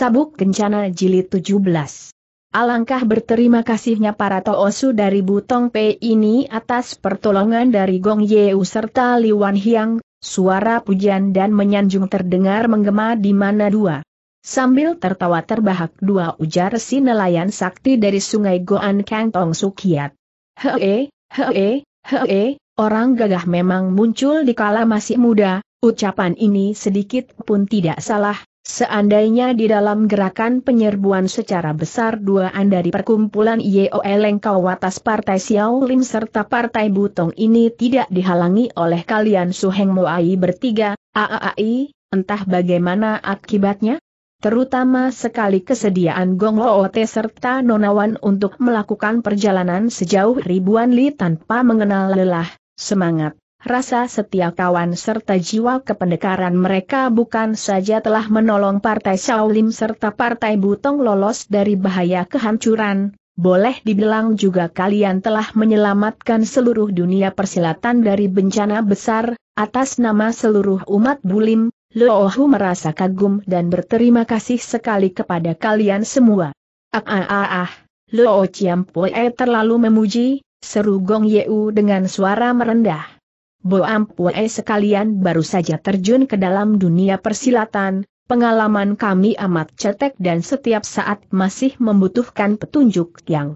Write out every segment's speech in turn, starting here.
Sabuk Kencana Jilid 17 Alangkah berterima kasihnya para Toosu dari Butong Pei ini atas pertolongan dari Gong Yeu serta Wan Hiang, suara pujian dan menyanjung terdengar menggema di mana dua. Sambil tertawa terbahak dua ujar si nelayan sakti dari sungai Goan Kantong Sukiat. Hee, hee, hee, orang gagah memang muncul di kala masih muda, ucapan ini sedikit pun tidak salah, Seandainya di dalam gerakan penyerbuan secara besar duaan dari perkumpulan Yeoleng Kawatas Partai Xiao Lim serta Partai Butong ini tidak dihalangi oleh kalian Suheng Moai bertiga, AAI, entah bagaimana akibatnya? Terutama sekali kesediaan Gong Ote serta Nonawan untuk melakukan perjalanan sejauh ribuan li tanpa mengenal lelah, semangat, rasa setia kawan serta jiwa kependekaran mereka bukan saja telah menolong Partai Shaolin serta Partai Butong lolos dari bahaya kehancuran, boleh dibilang juga kalian telah menyelamatkan seluruh dunia persilatan dari bencana besar, atas nama seluruh umat bulim, Loohu merasa kagum dan berterima kasih sekali kepada kalian semua. Ah ah ah ah, Loo terlalu memuji, seru Gong Yeu dengan suara merendah. Boam Pue sekalian baru saja terjun ke dalam dunia persilatan, pengalaman kami amat cetek dan setiap saat masih membutuhkan petunjuk yang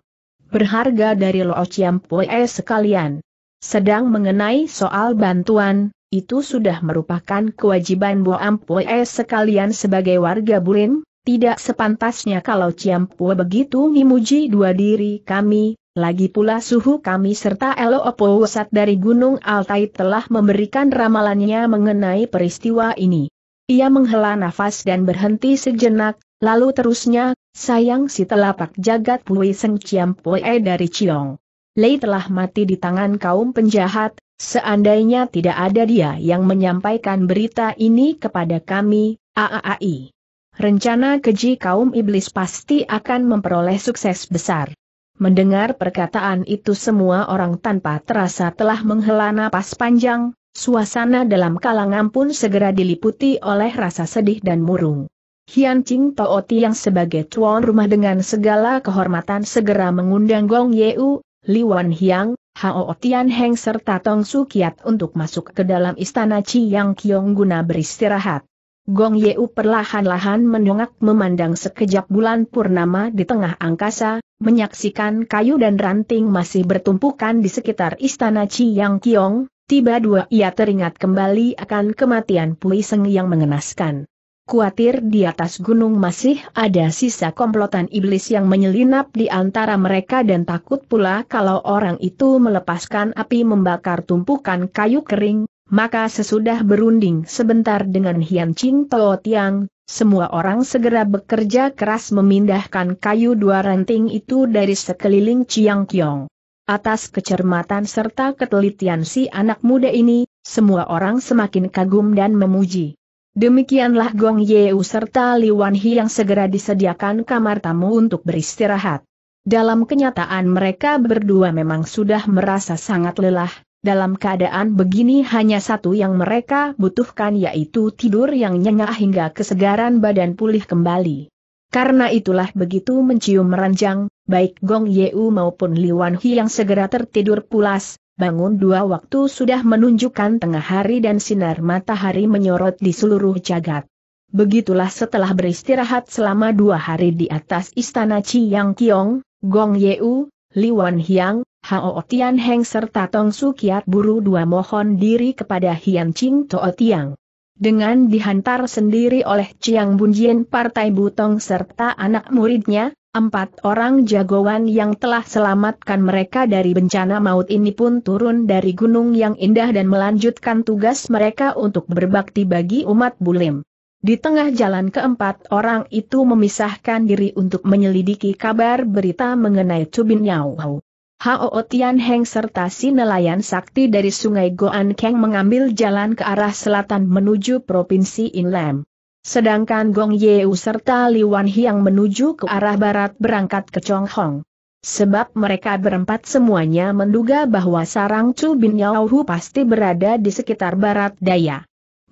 berharga dari Lo Chiam Pue sekalian. Sedang mengenai soal bantuan, itu sudah merupakan kewajiban Boam Pue sekalian sebagai warga Burin, tidak sepantasnya kalau Ciampua begitu memuji dua diri kami, lagi pula suhu kami serta Elo Opowosat dari Gunung Altai telah memberikan ramalannya mengenai peristiwa ini. Ia menghela nafas dan berhenti sejenak, lalu terusnya, sayang si telapak jagat Pui Seng Ciam Pue dari Ciong. Lei telah mati di tangan kaum penjahat, seandainya tidak ada dia yang menyampaikan berita ini kepada kami, AAAI. Rencana keji kaum iblis pasti akan memperoleh sukses besar. Mendengar perkataan itu semua orang tanpa terasa telah menghela napas panjang, suasana dalam kalangan pun segera diliputi oleh rasa sedih dan murung. Hian Ching Tooti yang sebagai tuan rumah dengan segala kehormatan segera mengundang Gong Yeu, Wan, Hiang, Hao Tian Heng serta Tong Su Kiat untuk masuk ke dalam istana Chi Yang Kiong guna beristirahat. Gong Yeu perlahan-lahan mendongak memandang sekejap bulan purnama di tengah angkasa, menyaksikan kayu dan ranting masih bertumpukan di sekitar istana Chiang Kiong, tiba dua ia teringat kembali akan kematian Seng yang mengenaskan. Kuatir di atas gunung masih ada sisa komplotan iblis yang menyelinap di antara mereka dan takut pula kalau orang itu melepaskan api membakar tumpukan kayu kering, maka sesudah berunding sebentar dengan Hian Ching Toh Tiang, semua orang segera bekerja keras memindahkan kayu dua ranting itu dari sekeliling Chiang Kiong. Atas kecermatan serta ketelitian si anak muda ini, semua orang semakin kagum dan memuji. Demikianlah Gong Yeu serta Li Wan Hi yang segera disediakan kamar tamu untuk beristirahat. Dalam kenyataan mereka berdua memang sudah merasa sangat lelah, dalam keadaan begini hanya satu yang mereka butuhkan yaitu tidur yang nyenyak hingga kesegaran badan pulih kembali. Karena itulah begitu mencium meranjang, baik Gong Yeu maupun Wan Hi yang segera tertidur pulas, bangun dua waktu sudah menunjukkan tengah hari dan sinar matahari menyorot di seluruh jagat. Begitulah setelah beristirahat selama dua hari di atas istana Chi Yang Kiong, Gong Yeu, Wan Hiang, Hao Tian Heng serta Tong Su Kiat buru dua mohon diri kepada Hian Ching Toa Tiang. Dengan dihantar sendiri oleh Chiang Bunjian Partai Butong serta anak muridnya, empat orang jagoan yang telah selamatkan mereka dari bencana maut ini pun turun dari gunung yang indah dan melanjutkan tugas mereka untuk berbakti bagi umat bulim. Di tengah jalan keempat orang itu memisahkan diri untuk menyelidiki kabar berita mengenai Cubin Yao. Hao Tian Heng serta si nelayan sakti dari sungai Goan Keng mengambil jalan ke arah selatan menuju Provinsi Inlam. Sedangkan Gong Yeu serta Li Wan Hiang menuju ke arah barat berangkat ke Chong Hong. Sebab mereka berempat semuanya menduga bahwa sarang Chu Bin Yao Hu pasti berada di sekitar barat daya.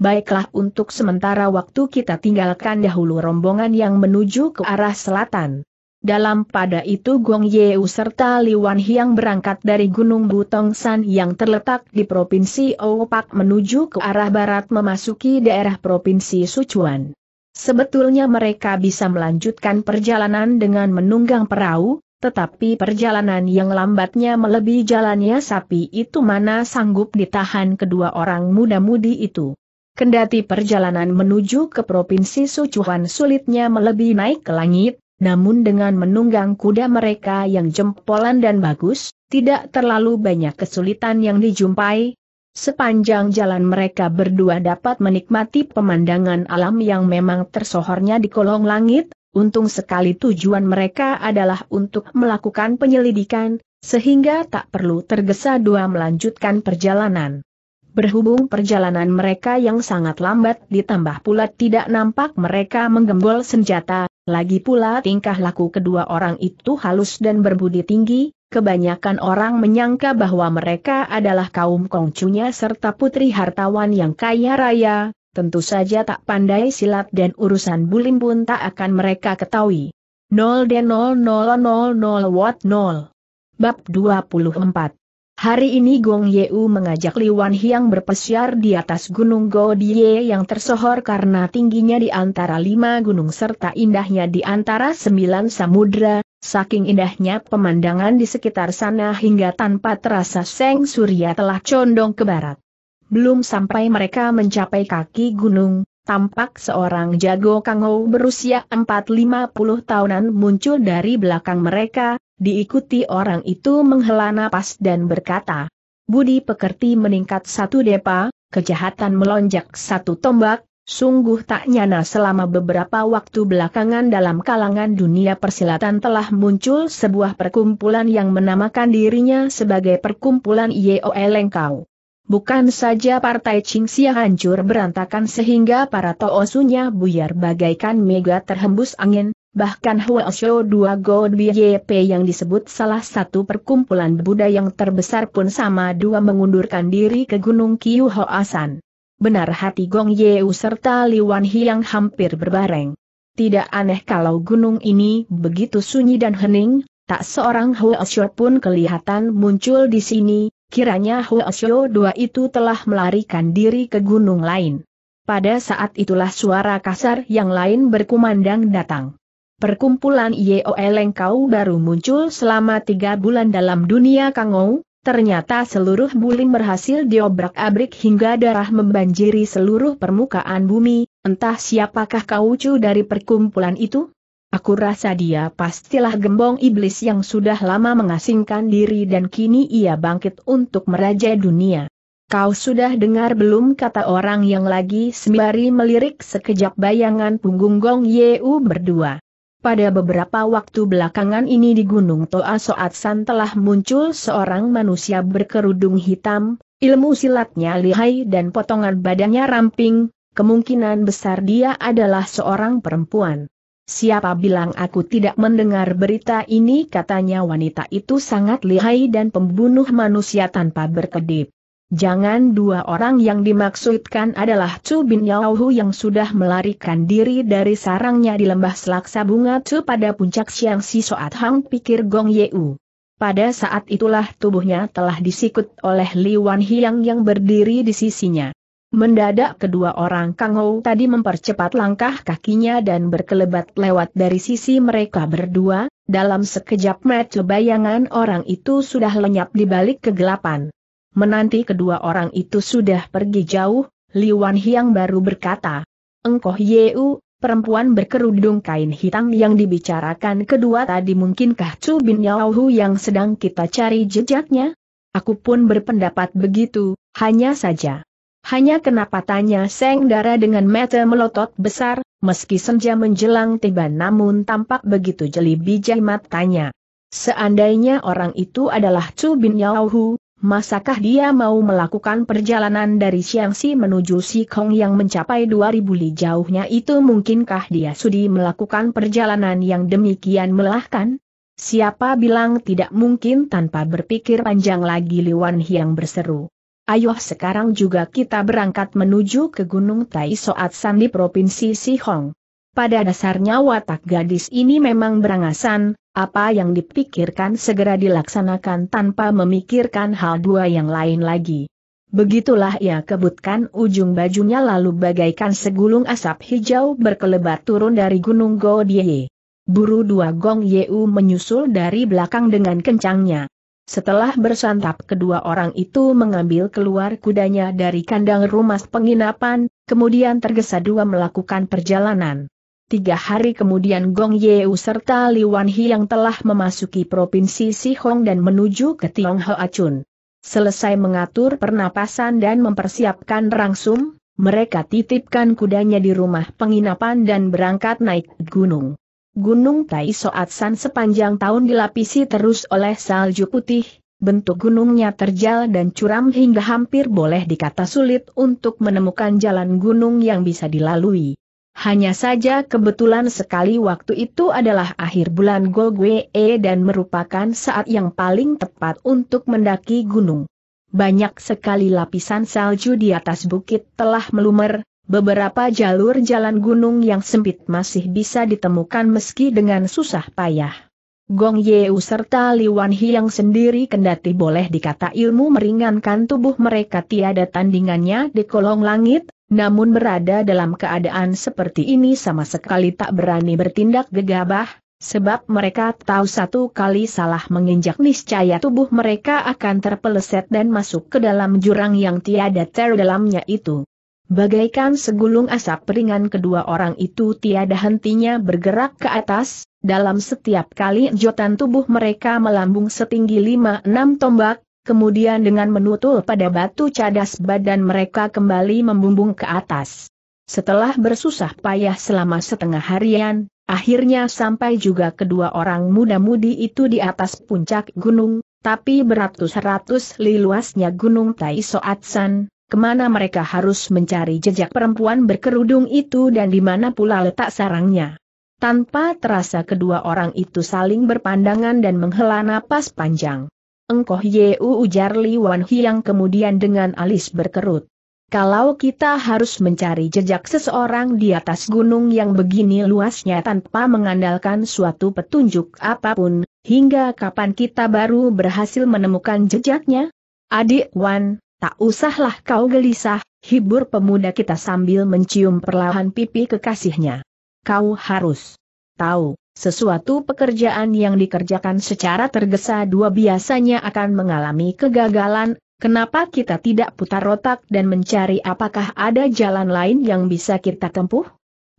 Baiklah untuk sementara waktu kita tinggalkan dahulu rombongan yang menuju ke arah selatan. Dalam pada itu Gong Yeu serta Li Wan Hiang berangkat dari Gunung Butong San yang terletak di Provinsi Opak menuju ke arah barat memasuki daerah Provinsi Sichuan. Sebetulnya mereka bisa melanjutkan perjalanan dengan menunggang perahu, tetapi perjalanan yang lambatnya melebihi jalannya sapi itu mana sanggup ditahan kedua orang muda-mudi itu. Kendati perjalanan menuju ke Provinsi Sichuan sulitnya melebihi naik ke langit, namun dengan menunggang kuda mereka yang jempolan dan bagus, tidak terlalu banyak kesulitan yang dijumpai. Sepanjang jalan mereka berdua dapat menikmati pemandangan alam yang memang tersohornya di kolong langit, untung sekali tujuan mereka adalah untuk melakukan penyelidikan, sehingga tak perlu tergesa dua melanjutkan perjalanan. Berhubung perjalanan mereka yang sangat lambat ditambah pula tidak nampak mereka menggembol senjata, lagi pula tingkah laku kedua orang itu halus dan berbudi tinggi, kebanyakan orang menyangka bahwa mereka adalah kaum kongcunya serta putri hartawan yang kaya raya, tentu saja tak pandai silat dan urusan bulim pun tak akan mereka ketahui. 0 dan 0 watt 0 Bab 24 Hari ini Gong Yeu mengajak Li Wan Hiang berpesiar di atas gunung Godie yang tersohor karena tingginya di antara lima gunung serta indahnya di antara sembilan samudra, saking indahnya pemandangan di sekitar sana hingga tanpa terasa Seng Surya telah condong ke barat. Belum sampai mereka mencapai kaki gunung, tampak seorang jago Kangou berusia 450 50 tahunan muncul dari belakang mereka, diikuti orang itu menghela napas dan berkata, Budi pekerti meningkat satu depa, kejahatan melonjak satu tombak, sungguh tak nyana selama beberapa waktu belakangan dalam kalangan dunia persilatan telah muncul sebuah perkumpulan yang menamakan dirinya sebagai perkumpulan IOL Bukan saja partai Qingxia hancur berantakan sehingga para toosunya buyar bagaikan mega terhembus angin, Bahkan Huosho Dua God Yep yang disebut salah satu perkumpulan Buddha yang terbesar pun sama dua mengundurkan diri ke Gunung Kiu Hoasan. Benar hati Gong Yeu serta Liwan Hiang hampir berbareng. Tidak aneh kalau gunung ini begitu sunyi dan hening, tak seorang Huosho pun kelihatan muncul di sini, kiranya Huosho Dua itu telah melarikan diri ke gunung lain. Pada saat itulah suara kasar yang lain berkumandang datang perkumpulan YOELeng Kau baru muncul selama tiga bulan dalam dunia Kangou, ternyata seluruh bulim berhasil diobrak-abrik hingga darah membanjiri seluruh permukaan bumi, entah siapakah kau cu dari perkumpulan itu? Aku rasa dia pastilah gembong iblis yang sudah lama mengasingkan diri dan kini ia bangkit untuk meraja dunia. Kau sudah dengar belum kata orang yang lagi sembari melirik sekejap bayangan punggung Gong Yeu berdua. Pada beberapa waktu belakangan ini di Gunung Toa Soat San telah muncul seorang manusia berkerudung hitam, ilmu silatnya lihai dan potongan badannya ramping, kemungkinan besar dia adalah seorang perempuan. Siapa bilang aku tidak mendengar berita ini katanya wanita itu sangat lihai dan pembunuh manusia tanpa berkedip. Jangan dua orang yang dimaksudkan adalah Chu Bin Yaohu yang sudah melarikan diri dari sarangnya di lembah selaksa bunga Chu pada puncak siang si Soat Hang pikir Gong Yeu. Pada saat itulah tubuhnya telah disikut oleh Li Wan Hiang yang berdiri di sisinya. Mendadak kedua orang Kang Hou tadi mempercepat langkah kakinya dan berkelebat lewat dari sisi mereka berdua, dalam sekejap mata bayangan orang itu sudah lenyap di balik kegelapan. Menanti kedua orang itu sudah pergi jauh, Li Wan Hiang baru berkata, Engkoh Yeu, perempuan berkerudung kain hitam yang dibicarakan kedua tadi mungkinkah Chu Bin Yao yang sedang kita cari jejaknya? Aku pun berpendapat begitu, hanya saja. Hanya kenapa tanya Seng Dara dengan mata melotot besar, meski senja menjelang tiba namun tampak begitu jeli bijak matanya. Seandainya orang itu adalah Chu Bin Yao Masakah dia mau melakukan perjalanan dari Xiangxi menuju Sikong yang mencapai 2000 li jauhnya itu mungkinkah dia sudi melakukan perjalanan yang demikian melelahkan? Siapa bilang tidak mungkin tanpa berpikir panjang lagi Liwan Hiang berseru. Ayo sekarang juga kita berangkat menuju ke Gunung Tai Soat San di Provinsi Sihong. Pada dasarnya watak gadis ini memang berangasan, apa yang dipikirkan segera dilaksanakan tanpa memikirkan hal dua yang lain lagi. Begitulah ia kebutkan ujung bajunya lalu bagaikan segulung asap hijau berkelebat turun dari gunung Godie. Buru dua Gong Yeu menyusul dari belakang dengan kencangnya. Setelah bersantap kedua orang itu mengambil keluar kudanya dari kandang rumah penginapan, kemudian tergesa-dua melakukan perjalanan. Tiga hari kemudian Gong Yeu serta Li Wan Hi yang telah memasuki provinsi Sihong dan menuju ke Tiong Hoa Chun. Selesai mengatur pernapasan dan mempersiapkan rangsum, mereka titipkan kudanya di rumah penginapan dan berangkat naik gunung. Gunung Tai Soat San sepanjang tahun dilapisi terus oleh salju putih, bentuk gunungnya terjal dan curam hingga hampir boleh dikata sulit untuk menemukan jalan gunung yang bisa dilalui. Hanya saja kebetulan sekali waktu itu adalah akhir bulan Golgwe e dan merupakan saat yang paling tepat untuk mendaki gunung. Banyak sekali lapisan salju di atas bukit telah melumer, beberapa jalur jalan gunung yang sempit masih bisa ditemukan meski dengan susah payah. Gong Yeu serta Li Wan Hiang sendiri kendati boleh dikata ilmu meringankan tubuh mereka tiada tandingannya di kolong langit, namun berada dalam keadaan seperti ini sama sekali tak berani bertindak gegabah, sebab mereka tahu satu kali salah menginjak niscaya tubuh mereka akan terpeleset dan masuk ke dalam jurang yang tiada ter dalamnya itu. Bagaikan segulung asap peringan kedua orang itu tiada hentinya bergerak ke atas, dalam setiap kali jotan tubuh mereka melambung setinggi 5-6 tombak, kemudian dengan menutul pada batu cadas badan mereka kembali membumbung ke atas. Setelah bersusah payah selama setengah harian, akhirnya sampai juga kedua orang muda-mudi itu di atas puncak gunung, tapi beratus-ratus li luasnya gunung Taiso Atsan, kemana mereka harus mencari jejak perempuan berkerudung itu dan di mana pula letak sarangnya. Tanpa terasa kedua orang itu saling berpandangan dan menghela napas panjang. Engkoh Yeu ujar Li Wanhui yang kemudian dengan alis berkerut. Kalau kita harus mencari jejak seseorang di atas gunung yang begini luasnya tanpa mengandalkan suatu petunjuk apapun, hingga kapan kita baru berhasil menemukan jejaknya? Adik Wan, tak usahlah kau gelisah, hibur pemuda kita sambil mencium perlahan pipi kekasihnya. Kau harus tahu sesuatu pekerjaan yang dikerjakan secara tergesa dua biasanya akan mengalami kegagalan, kenapa kita tidak putar otak dan mencari apakah ada jalan lain yang bisa kita tempuh?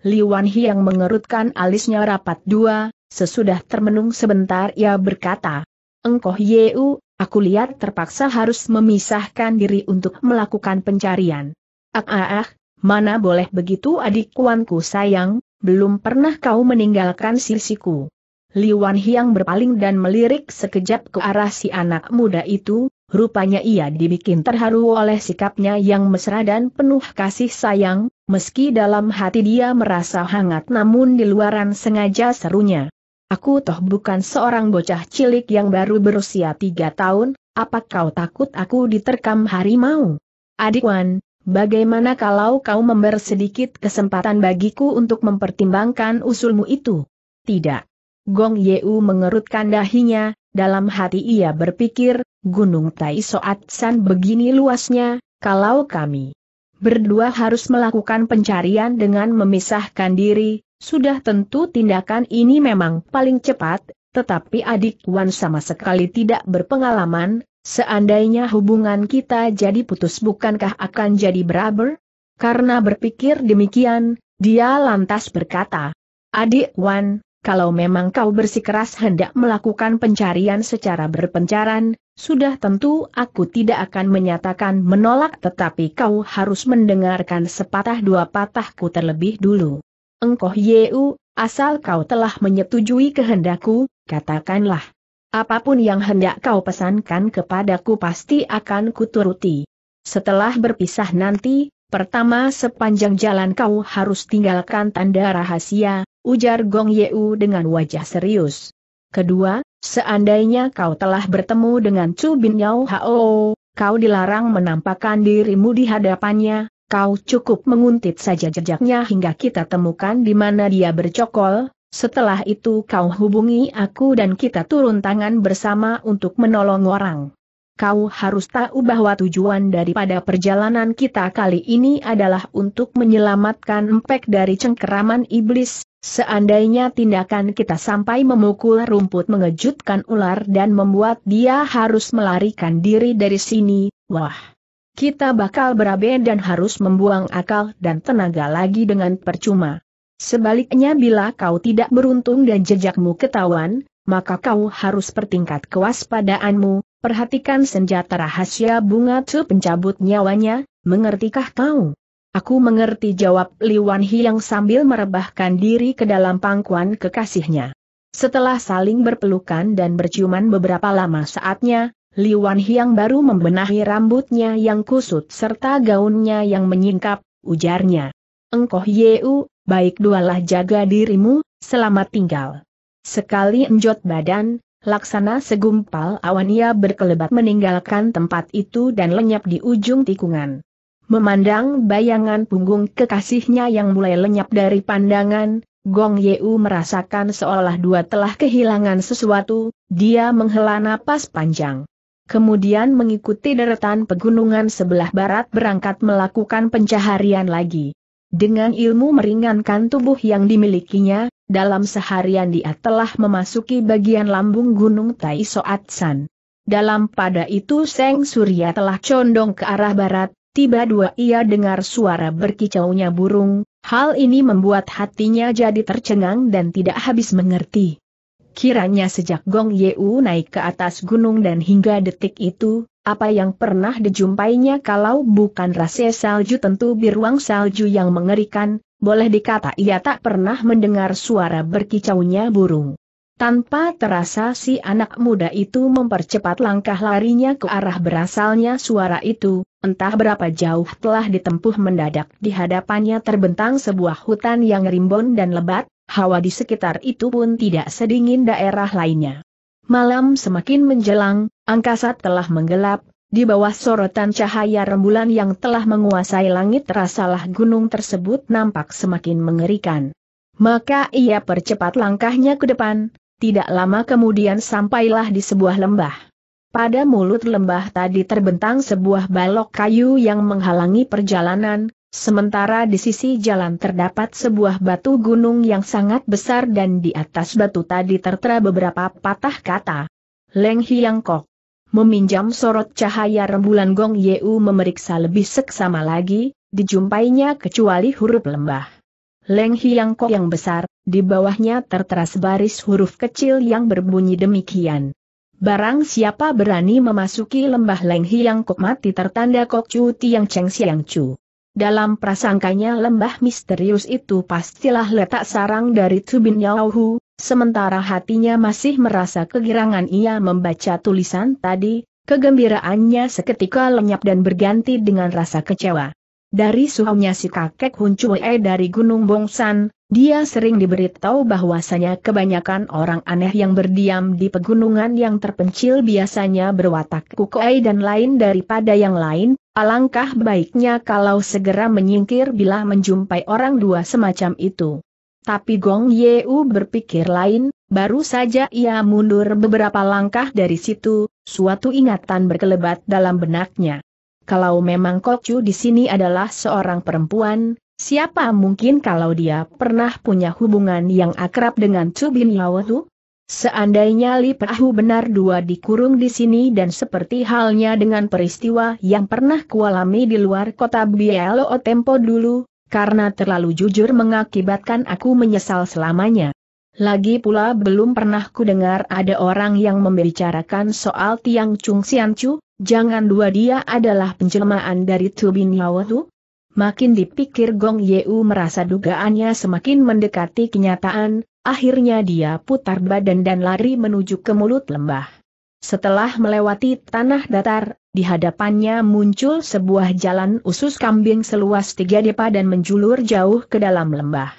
Wanhi yang mengerutkan alisnya rapat dua, sesudah termenung sebentar ia berkata, Engkoh Yeu, aku lihat terpaksa harus memisahkan diri untuk melakukan pencarian. Ah ah ah, mana boleh begitu adik kuanku sayang, belum pernah kau meninggalkan sisiku. Li Wan Hiang berpaling dan melirik sekejap ke arah si anak muda itu, rupanya ia dibikin terharu oleh sikapnya yang mesra dan penuh kasih sayang, meski dalam hati dia merasa hangat namun di luaran sengaja serunya. Aku toh bukan seorang bocah cilik yang baru berusia tiga tahun, apa kau takut aku diterkam harimau? adik Wan? Bagaimana kalau kau member sedikit kesempatan bagiku untuk mempertimbangkan usulmu itu? Tidak. Gong Yeu mengerutkan dahinya, dalam hati ia berpikir, Gunung Tai Soat San begini luasnya, kalau kami berdua harus melakukan pencarian dengan memisahkan diri, sudah tentu tindakan ini memang paling cepat, tetapi adik Wan sama sekali tidak berpengalaman, Seandainya hubungan kita jadi putus bukankah akan jadi beraber? Karena berpikir demikian, dia lantas berkata, Adik Wan, kalau memang kau bersikeras hendak melakukan pencarian secara berpencaran, sudah tentu aku tidak akan menyatakan menolak tetapi kau harus mendengarkan sepatah dua patahku terlebih dulu. Engkoh Yeu, asal kau telah menyetujui kehendakku, katakanlah. Apapun yang hendak kau pesankan kepadaku pasti akan kuturuti. Setelah berpisah nanti, pertama sepanjang jalan kau harus tinggalkan tanda rahasia, ujar Gong Yeu dengan wajah serius. Kedua, seandainya kau telah bertemu dengan Chu Bin Yao Hao, kau dilarang menampakkan dirimu di hadapannya, kau cukup menguntit saja jejaknya hingga kita temukan di mana dia bercokol, setelah itu kau hubungi aku dan kita turun tangan bersama untuk menolong orang. Kau harus tahu bahwa tujuan daripada perjalanan kita kali ini adalah untuk menyelamatkan empek dari cengkeraman iblis, seandainya tindakan kita sampai memukul rumput mengejutkan ular dan membuat dia harus melarikan diri dari sini, wah. Kita bakal berabe dan harus membuang akal dan tenaga lagi dengan percuma. Sebaliknya bila kau tidak beruntung dan jejakmu ketahuan, maka kau harus pertingkat kewaspadaanmu, perhatikan senjata rahasia bunga tu pencabut nyawanya, mengertikah kau? Aku mengerti jawab Liwan yang sambil merebahkan diri ke dalam pangkuan kekasihnya. Setelah saling berpelukan dan berciuman beberapa lama saatnya, Liwan yang baru membenahi rambutnya yang kusut serta gaunnya yang menyingkap, ujarnya. Engkoh Yeu, baik dualah jaga dirimu, selamat tinggal. Sekali enjot badan, laksana segumpal awan ia berkelebat meninggalkan tempat itu dan lenyap di ujung tikungan. Memandang bayangan punggung kekasihnya yang mulai lenyap dari pandangan, Gong Yeu merasakan seolah dua telah kehilangan sesuatu, dia menghela napas panjang. Kemudian mengikuti deretan pegunungan sebelah barat berangkat melakukan pencaharian lagi. Dengan ilmu meringankan tubuh yang dimilikinya, dalam seharian dia telah memasuki bagian lambung Gunung Tai Soat San. Dalam pada itu Seng Surya telah condong ke arah barat, tiba dua ia dengar suara berkicaunya burung, hal ini membuat hatinya jadi tercengang dan tidak habis mengerti. Kiranya sejak Gong Yeu naik ke atas gunung dan hingga detik itu, apa yang pernah dijumpainya kalau bukan rahasia salju tentu biruang salju yang mengerikan, boleh dikata ia tak pernah mendengar suara berkicaunya burung. Tanpa terasa si anak muda itu mempercepat langkah larinya ke arah berasalnya suara itu, entah berapa jauh telah ditempuh mendadak di hadapannya terbentang sebuah hutan yang rimbun dan lebat, hawa di sekitar itu pun tidak sedingin daerah lainnya. Malam semakin menjelang, angkasa telah menggelap, di bawah sorotan cahaya rembulan yang telah menguasai langit rasalah gunung tersebut nampak semakin mengerikan. Maka ia percepat langkahnya ke depan, tidak lama kemudian sampailah di sebuah lembah. Pada mulut lembah tadi terbentang sebuah balok kayu yang menghalangi perjalanan, Sementara di sisi jalan terdapat sebuah batu gunung yang sangat besar dan di atas batu tadi tertera beberapa patah kata. Leng Hiang Meminjam sorot cahaya rembulan Gong Yeu memeriksa lebih seksama lagi, dijumpainya kecuali huruf lembah. Leng Hiang yang besar, di bawahnya tertera sebaris huruf kecil yang berbunyi demikian. Barang siapa berani memasuki lembah Leng Hiang mati tertanda Kok Chu Tiang Cheng Siang Chu. Dalam prasangkanya lembah misterius itu pastilah letak sarang dari Tubin Yauhu, sementara hatinya masih merasa kegirangan ia membaca tulisan tadi, kegembiraannya seketika lenyap dan berganti dengan rasa kecewa. Dari suhunya si kakek Hun Chue dari Gunung Bongsan, dia sering diberitahu bahwasanya kebanyakan orang aneh yang berdiam di pegunungan yang terpencil biasanya berwatak kukuai dan lain daripada yang lain, alangkah baiknya kalau segera menyingkir bila menjumpai orang dua semacam itu. Tapi Gong Yeu berpikir lain, baru saja ia mundur beberapa langkah dari situ, suatu ingatan berkelebat dalam benaknya. Kalau memang Kokcu di sini adalah seorang perempuan, siapa mungkin kalau dia pernah punya hubungan yang akrab dengan Cubin Tu? Seandainya Li Perahu benar dua dikurung di sini dan seperti halnya dengan peristiwa yang pernah kualami di luar kota Bielo Tempo dulu, karena terlalu jujur mengakibatkan aku menyesal selamanya. Lagi pula belum pernah kudengar ada orang yang membicarakan soal Tiang Chung Sian Chu, Jangan dua dia adalah penjelmaan dari Tubin Yaohu? Makin dipikir Gong Yeu merasa dugaannya semakin mendekati kenyataan, akhirnya dia putar badan dan lari menuju ke mulut lembah. Setelah melewati tanah datar, di hadapannya muncul sebuah jalan usus kambing seluas tiga depa dan menjulur jauh ke dalam lembah.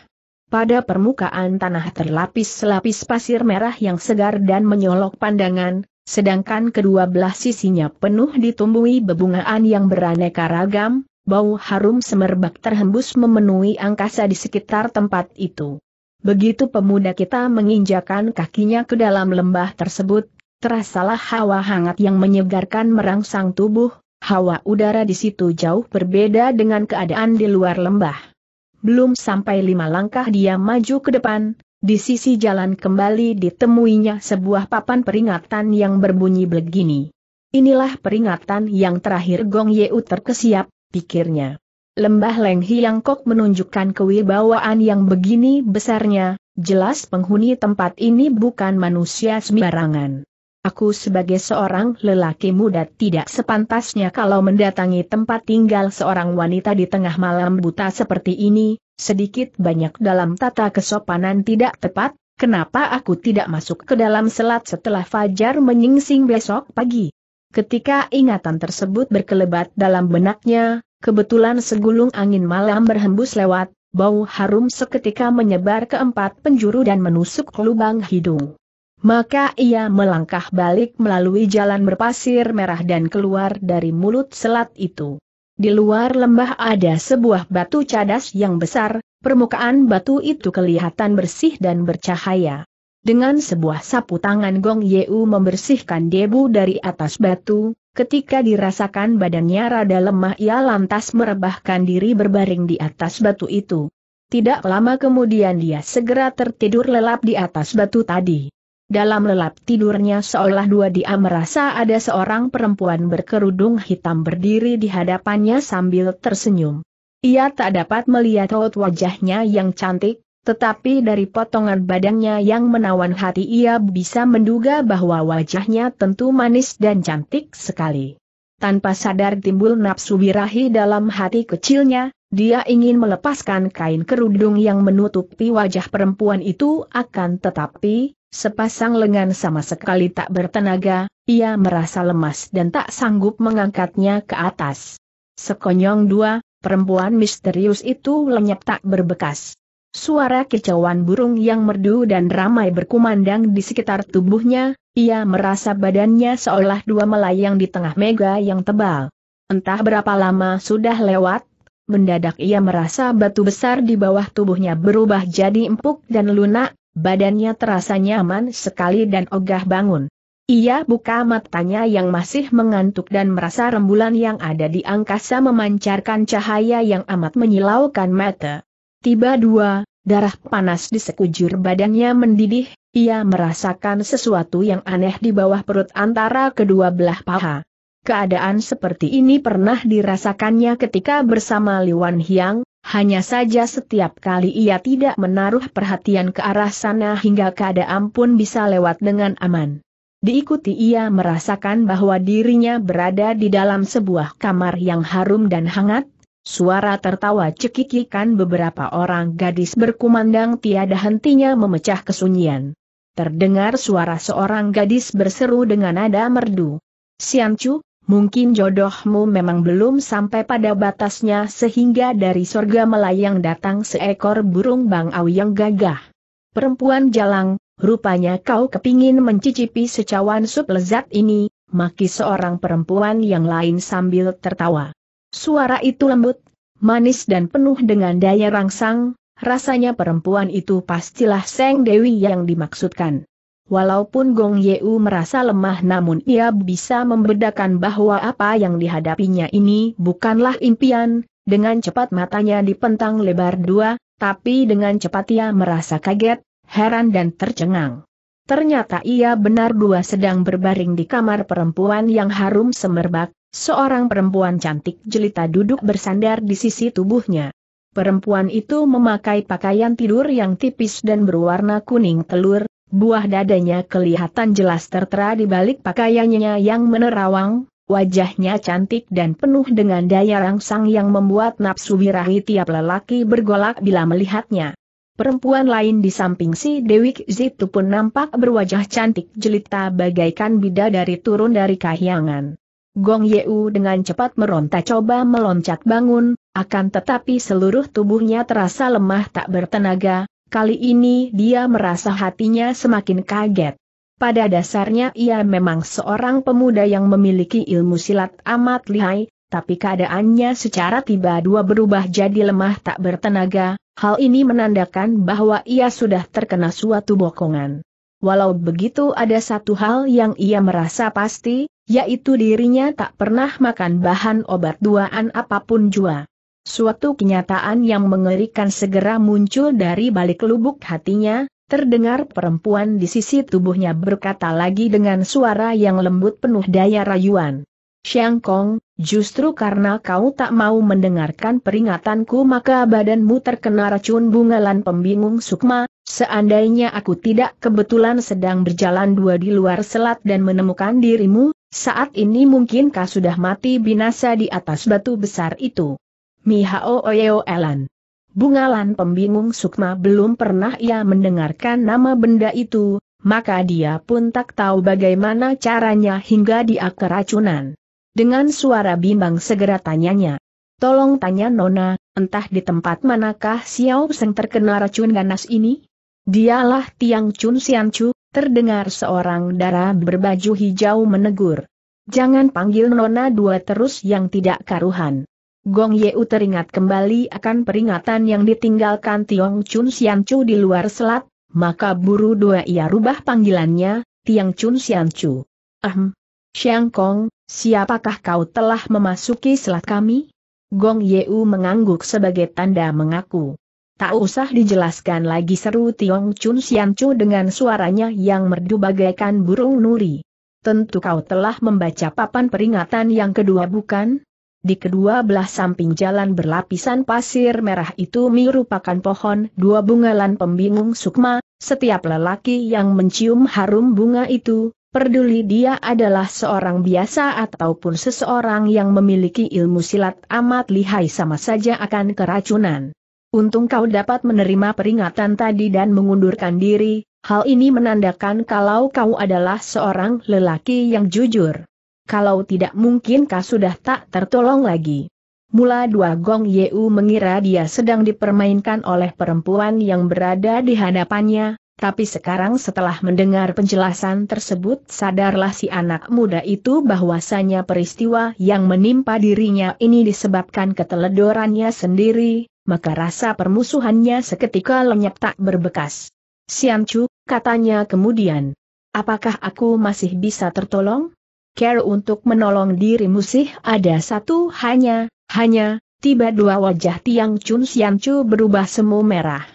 Pada permukaan tanah terlapis selapis pasir merah yang segar dan menyolok pandangan, Sedangkan kedua belah sisinya penuh ditumbuhi bebungaan yang beraneka ragam, bau harum semerbak terhembus memenuhi angkasa di sekitar tempat itu. Begitu pemuda kita menginjakan kakinya ke dalam lembah tersebut, terasalah hawa hangat yang menyegarkan merangsang tubuh, hawa udara di situ jauh berbeda dengan keadaan di luar lembah. Belum sampai lima langkah dia maju ke depan, di sisi jalan kembali ditemuinya sebuah papan peringatan yang berbunyi begini. Inilah peringatan yang terakhir Gong Yeu terkesiap, pikirnya. Lembah Leng Hiang Kok menunjukkan kewibawaan yang begini besarnya, jelas penghuni tempat ini bukan manusia sembarangan. Aku sebagai seorang lelaki muda tidak sepantasnya kalau mendatangi tempat tinggal seorang wanita di tengah malam buta seperti ini, sedikit banyak dalam tata kesopanan tidak tepat, kenapa aku tidak masuk ke dalam selat setelah fajar menyingsing besok pagi? Ketika ingatan tersebut berkelebat dalam benaknya, kebetulan segulung angin malam berhembus lewat, bau harum seketika menyebar ke empat penjuru dan menusuk lubang hidung. Maka ia melangkah balik melalui jalan berpasir merah dan keluar dari mulut selat itu. Di luar lembah ada sebuah batu cadas yang besar, permukaan batu itu kelihatan bersih dan bercahaya. Dengan sebuah sapu tangan Gong Yeu membersihkan debu dari atas batu, Ketika dirasakan badannya rada lemah ia lantas merebahkan diri berbaring di atas batu itu. Tidak lama kemudian dia segera tertidur lelap di atas batu tadi. Dalam lelap tidurnya seolah dua dia merasa ada seorang perempuan berkerudung hitam berdiri di hadapannya sambil tersenyum. Ia tak dapat melihat raut wajahnya yang cantik, tetapi dari potongan badannya yang menawan hati ia bisa menduga bahwa wajahnya tentu manis dan cantik sekali. Tanpa sadar timbul nafsu birahi dalam hati kecilnya, dia ingin melepaskan kain kerudung yang menutupi wajah perempuan itu akan tetapi, Sepasang lengan sama sekali tak bertenaga, ia merasa lemas dan tak sanggup mengangkatnya ke atas. Sekonyong dua, perempuan misterius itu lenyap tak berbekas. Suara kicauan burung yang merdu dan ramai berkumandang di sekitar tubuhnya, ia merasa badannya seolah dua melayang di tengah mega yang tebal. Entah berapa lama sudah lewat, mendadak ia merasa batu besar di bawah tubuhnya berubah jadi empuk dan lunak, Badannya terasa nyaman sekali dan ogah bangun. Ia buka matanya yang masih mengantuk dan merasa rembulan yang ada di angkasa memancarkan cahaya yang amat menyilaukan mata. Tiba dua, darah panas di sekujur badannya mendidih, ia merasakan sesuatu yang aneh di bawah perut antara kedua belah paha. Keadaan seperti ini pernah dirasakannya ketika bersama Liwan Hyang, hanya saja setiap kali ia tidak menaruh perhatian ke arah sana hingga keadaan pun bisa lewat dengan aman. Diikuti ia merasakan bahwa dirinya berada di dalam sebuah kamar yang harum dan hangat, suara tertawa cekikikan beberapa orang gadis berkumandang tiada hentinya memecah kesunyian. Terdengar suara seorang gadis berseru dengan nada merdu. Siancu, Mungkin jodohmu memang belum sampai pada batasnya sehingga dari sorga melayang datang seekor burung bangau yang gagah. Perempuan jalang, rupanya kau kepingin mencicipi secawan sup lezat ini, maki seorang perempuan yang lain sambil tertawa. Suara itu lembut, manis dan penuh dengan daya rangsang, rasanya perempuan itu pastilah Seng Dewi yang dimaksudkan. Walaupun Gong Yeu merasa lemah namun ia bisa membedakan bahwa apa yang dihadapinya ini bukanlah impian, dengan cepat matanya dipentang lebar dua, tapi dengan cepat ia merasa kaget, heran dan tercengang. Ternyata ia benar dua sedang berbaring di kamar perempuan yang harum semerbak, seorang perempuan cantik jelita duduk bersandar di sisi tubuhnya. Perempuan itu memakai pakaian tidur yang tipis dan berwarna kuning telur, Buah dadanya kelihatan jelas tertera di balik pakaiannya yang menerawang, wajahnya cantik dan penuh dengan daya rangsang yang membuat nafsu birahi tiap lelaki bergolak bila melihatnya. Perempuan lain di samping si Dewi Zitu pun nampak berwajah cantik jelita bagaikan bida dari turun dari kahyangan. Gong Yeu dengan cepat meronta coba meloncat bangun, akan tetapi seluruh tubuhnya terasa lemah tak bertenaga, Kali ini dia merasa hatinya semakin kaget. Pada dasarnya ia memang seorang pemuda yang memiliki ilmu silat amat lihai, tapi keadaannya secara tiba tiba berubah jadi lemah tak bertenaga, hal ini menandakan bahwa ia sudah terkena suatu bokongan. Walau begitu ada satu hal yang ia merasa pasti, yaitu dirinya tak pernah makan bahan obat duaan apapun jua. Suatu kenyataan yang mengerikan segera muncul dari balik lubuk hatinya, terdengar perempuan di sisi tubuhnya berkata lagi dengan suara yang lembut penuh daya rayuan. Xiang Kong, justru karena kau tak mau mendengarkan peringatanku maka badanmu terkena racun bungalan pembingung sukma, seandainya aku tidak kebetulan sedang berjalan dua di luar selat dan menemukan dirimu, saat ini mungkinkah sudah mati binasa di atas batu besar itu. Mihao Oyeo Elan. Bungalan pembingung Sukma belum pernah ia mendengarkan nama benda itu, maka dia pun tak tahu bagaimana caranya hingga dia keracunan. Dengan suara bimbang segera tanyanya. Tolong tanya Nona, entah di tempat manakah Xiao Seng terkena racun ganas ini? Dialah Tiang Chun Chu, terdengar seorang darah berbaju hijau menegur. Jangan panggil Nona dua terus yang tidak karuhan. Gong Yeu teringat kembali akan peringatan yang ditinggalkan Tiong Chun Sian Chu di luar selat, maka buru dua ia rubah panggilannya, Tiong Chun Sian Chu. Ahem. Xiang Kong, siapakah kau telah memasuki selat kami? Gong Yeu mengangguk sebagai tanda mengaku. Tak usah dijelaskan lagi seru Tiong Chun Sian Chu dengan suaranya yang merdu bagaikan burung nuri. Tentu kau telah membaca papan peringatan yang kedua bukan? Di kedua belah samping jalan berlapisan pasir merah itu merupakan pohon dua bungalan pembingung sukma, setiap lelaki yang mencium harum bunga itu, peduli dia adalah seorang biasa ataupun seseorang yang memiliki ilmu silat amat lihai sama saja akan keracunan. Untung kau dapat menerima peringatan tadi dan mengundurkan diri, hal ini menandakan kalau kau adalah seorang lelaki yang jujur kalau tidak mungkinkah sudah tak tertolong lagi. Mula dua Gong Yeu mengira dia sedang dipermainkan oleh perempuan yang berada di hadapannya, tapi sekarang setelah mendengar penjelasan tersebut sadarlah si anak muda itu bahwasanya peristiwa yang menimpa dirinya ini disebabkan keteledorannya sendiri, maka rasa permusuhannya seketika lenyap tak berbekas. Chu, katanya kemudian. Apakah aku masih bisa tertolong? care untuk menolong dirimu sih ada satu hanya, hanya, tiba dua wajah Tiang Chun Sian Chu berubah semu merah.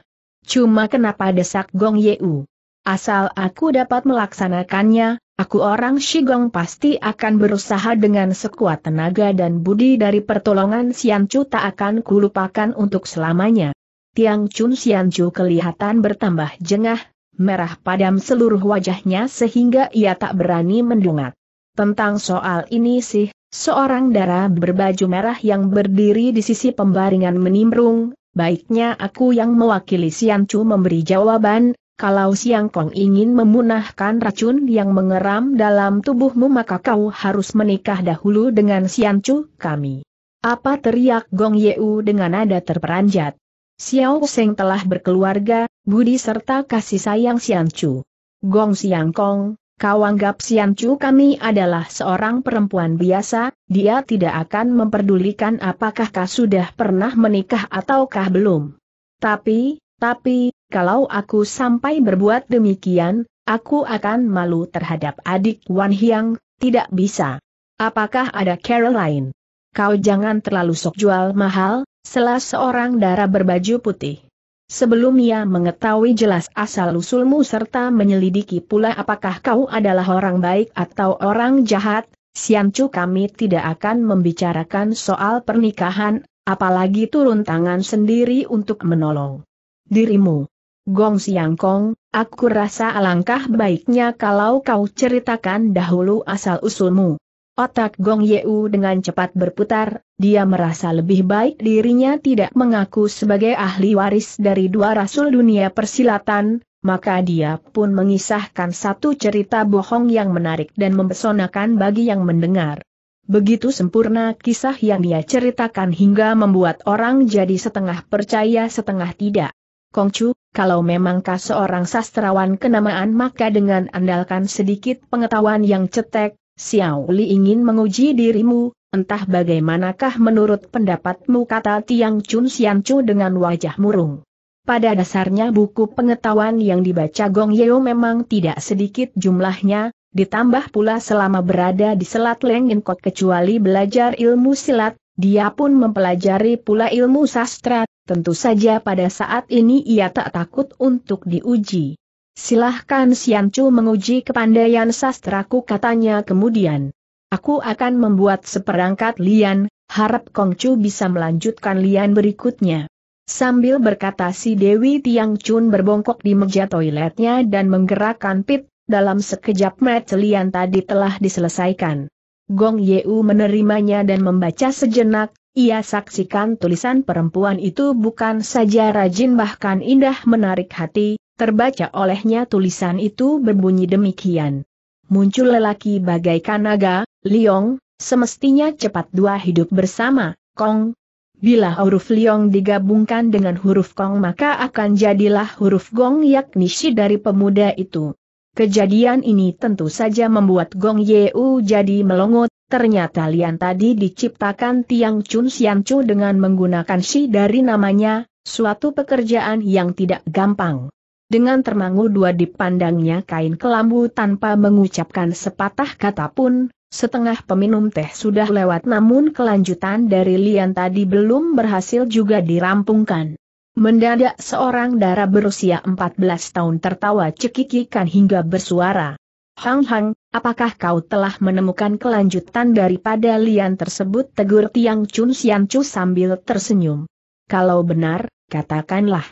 Cuma kenapa desak Gong Yeu? Asal aku dapat melaksanakannya, aku orang Shigong pasti akan berusaha dengan sekuat tenaga dan budi dari pertolongan Sian Chu tak akan kulupakan untuk selamanya. Tiang Chun Sian Chu kelihatan bertambah jengah, merah padam seluruh wajahnya sehingga ia tak berani mendungat. Tentang soal ini sih, seorang darah berbaju merah yang berdiri di sisi pembaringan menimbrung, baiknya aku yang mewakili Sian Chu memberi jawaban, kalau Siang Kong ingin memunahkan racun yang mengeram dalam tubuhmu maka kau harus menikah dahulu dengan Sian Chu kami. Apa teriak Gong Yeu dengan nada terperanjat. Xiao Seng telah berkeluarga, budi serta kasih sayang Sian Chu. Gong Siang Kong, Kau anggap Sian Chu kami adalah seorang perempuan biasa, dia tidak akan memperdulikan apakah kau sudah pernah menikah ataukah belum. Tapi, tapi, kalau aku sampai berbuat demikian, aku akan malu terhadap adik Wan Hyang, tidak bisa. Apakah ada Carol lain? Kau jangan terlalu sok jual mahal, Selas seorang darah berbaju putih. Sebelum ia mengetahui jelas asal-usulmu serta menyelidiki pula apakah kau adalah orang baik atau orang jahat, Siancu kami tidak akan membicarakan soal pernikahan, apalagi turun tangan sendiri untuk menolong dirimu. Gong Kong. aku rasa alangkah baiknya kalau kau ceritakan dahulu asal-usulmu. Otak Gong Yeu dengan cepat berputar, dia merasa lebih baik dirinya tidak mengaku sebagai ahli waris dari dua rasul dunia persilatan, maka dia pun mengisahkan satu cerita bohong yang menarik dan mempesonakan bagi yang mendengar. Begitu sempurna kisah yang dia ceritakan hingga membuat orang jadi setengah percaya setengah tidak. Kongcu, kalau memang kau seorang sastrawan kenamaan maka dengan andalkan sedikit pengetahuan yang cetek, Xiao Li ingin menguji dirimu, entah bagaimanakah menurut pendapatmu kata Tiang Chun Xian Chu dengan wajah murung. Pada dasarnya buku pengetahuan yang dibaca Gong Yeo memang tidak sedikit jumlahnya, ditambah pula selama berada di Selat Lenginkot kecuali belajar ilmu silat, dia pun mempelajari pula ilmu sastra, tentu saja pada saat ini ia tak takut untuk diuji silahkan Siancu menguji kepandaian sastraku katanya kemudian. Aku akan membuat seperangkat lian, harap Kongcu bisa melanjutkan lian berikutnya. Sambil berkata si Dewi Tiang Chun berbongkok di meja toiletnya dan menggerakkan pit, dalam sekejap match lian tadi telah diselesaikan. Gong Yeu menerimanya dan membaca sejenak, ia saksikan tulisan perempuan itu bukan saja rajin bahkan indah menarik hati, Terbaca olehnya tulisan itu berbunyi demikian. Muncul lelaki bagaikan naga, Liong, semestinya cepat dua hidup bersama, Kong. Bila huruf Liong digabungkan dengan huruf Kong maka akan jadilah huruf Gong yakni si dari pemuda itu. Kejadian ini tentu saja membuat Gong Yeu jadi melongot, ternyata Lian tadi diciptakan Tiang Chun Sian Chu dengan menggunakan si dari namanya, suatu pekerjaan yang tidak gampang. Dengan termangu dua dipandangnya kain kelambu tanpa mengucapkan sepatah kata pun, setengah peminum teh sudah lewat namun kelanjutan dari lian tadi belum berhasil juga dirampungkan. Mendadak seorang darah berusia 14 tahun tertawa cekikikan hingga bersuara. Hang Hang, apakah kau telah menemukan kelanjutan daripada lian tersebut? Tegur Tiang Chun Sian Chu sambil tersenyum. Kalau benar, katakanlah.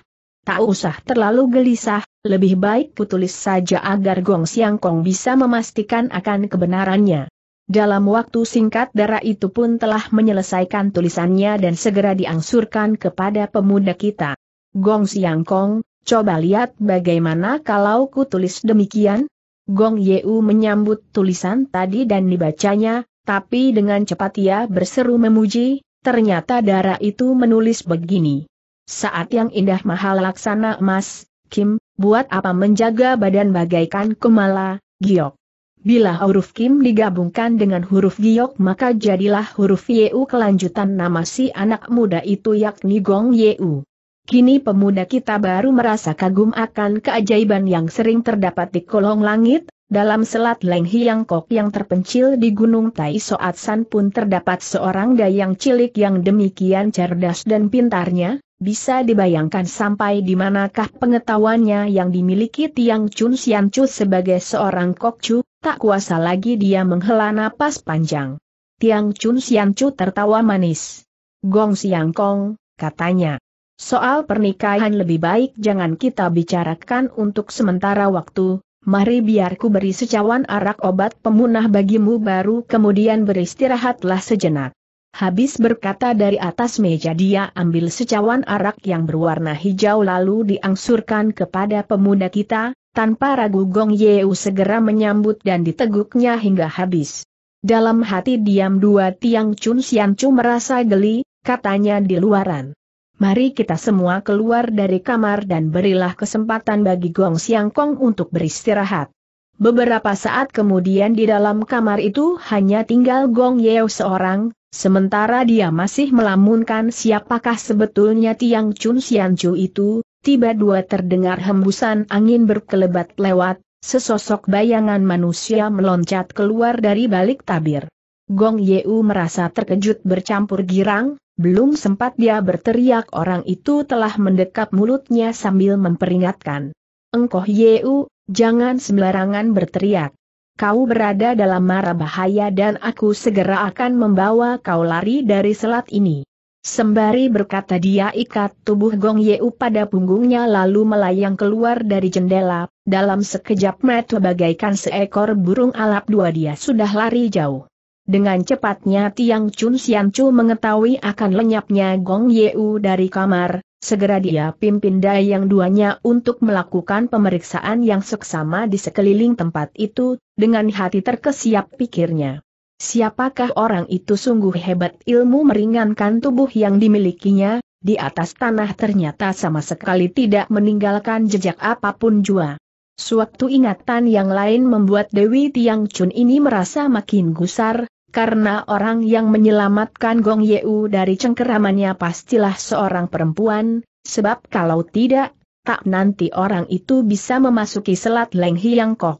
Tak usah terlalu gelisah, lebih baik kutulis saja agar Gong Siang Kong bisa memastikan akan kebenarannya. Dalam waktu singkat darah itu pun telah menyelesaikan tulisannya dan segera diangsurkan kepada pemuda kita. Gong Siang Kong, coba lihat bagaimana kalau kutulis demikian? Gong Yeu menyambut tulisan tadi dan dibacanya, tapi dengan cepat ia berseru memuji, ternyata darah itu menulis begini. Saat yang indah mahal laksana emas, Kim, buat apa menjaga badan bagaikan kumala, giok. Bila huruf Kim digabungkan dengan huruf giok maka jadilah huruf Yeu kelanjutan nama si anak muda itu yakni Gong Yeu. Kini pemuda kita baru merasa kagum akan keajaiban yang sering terdapat di kolong langit, dalam selat Leng Hiang Kok yang terpencil di Gunung Tai Soat San pun terdapat seorang dayang cilik yang demikian cerdas dan pintarnya, bisa dibayangkan sampai di manakah pengetahuannya yang dimiliki Tiang Chun Sian Chu sebagai seorang kokchu tak kuasa lagi dia menghela napas panjang. Tiang Chun Sian Chu tertawa manis. Gong Siang Kong, katanya. Soal pernikahan lebih baik jangan kita bicarakan untuk sementara waktu, mari biarku beri secawan arak obat pemunah bagimu baru kemudian beristirahatlah sejenak. Habis berkata dari atas meja dia ambil secawan arak yang berwarna hijau lalu diangsurkan kepada pemuda kita, tanpa ragu Gong Yeu segera menyambut dan diteguknya hingga habis. Dalam hati diam dua tiang Chun Sian Chu merasa geli, katanya di luaran. Mari kita semua keluar dari kamar dan berilah kesempatan bagi Gong Siang Kong untuk beristirahat. Beberapa saat kemudian di dalam kamar itu hanya tinggal Gong Yeo seorang, Sementara dia masih melamunkan siapakah sebetulnya Tiang Chun Chu itu, tiba dua terdengar hembusan angin berkelebat lewat, sesosok bayangan manusia meloncat keluar dari balik tabir. Gong Yeu merasa terkejut bercampur girang, belum sempat dia berteriak orang itu telah mendekap mulutnya sambil memperingatkan. Engkoh Yeu, jangan sembarangan berteriak kau berada dalam mara bahaya dan aku segera akan membawa kau lari dari selat ini. Sembari berkata dia ikat tubuh Gong Yeu pada punggungnya lalu melayang keluar dari jendela, dalam sekejap mata bagaikan seekor burung alap dua dia sudah lari jauh. Dengan cepatnya Tiang Chun Sian Chu mengetahui akan lenyapnya Gong Yeu dari kamar, Segera dia pimpin dayang duanya untuk melakukan pemeriksaan yang seksama di sekeliling tempat itu, dengan hati terkesiap pikirnya. Siapakah orang itu sungguh hebat ilmu meringankan tubuh yang dimilikinya, di atas tanah ternyata sama sekali tidak meninggalkan jejak apapun jua. Suatu ingatan yang lain membuat Dewi Tiang Chun ini merasa makin gusar, karena orang yang menyelamatkan Gong Yeu dari cengkeramannya pastilah seorang perempuan, sebab kalau tidak, tak nanti orang itu bisa memasuki selat Leng Hiang Kok.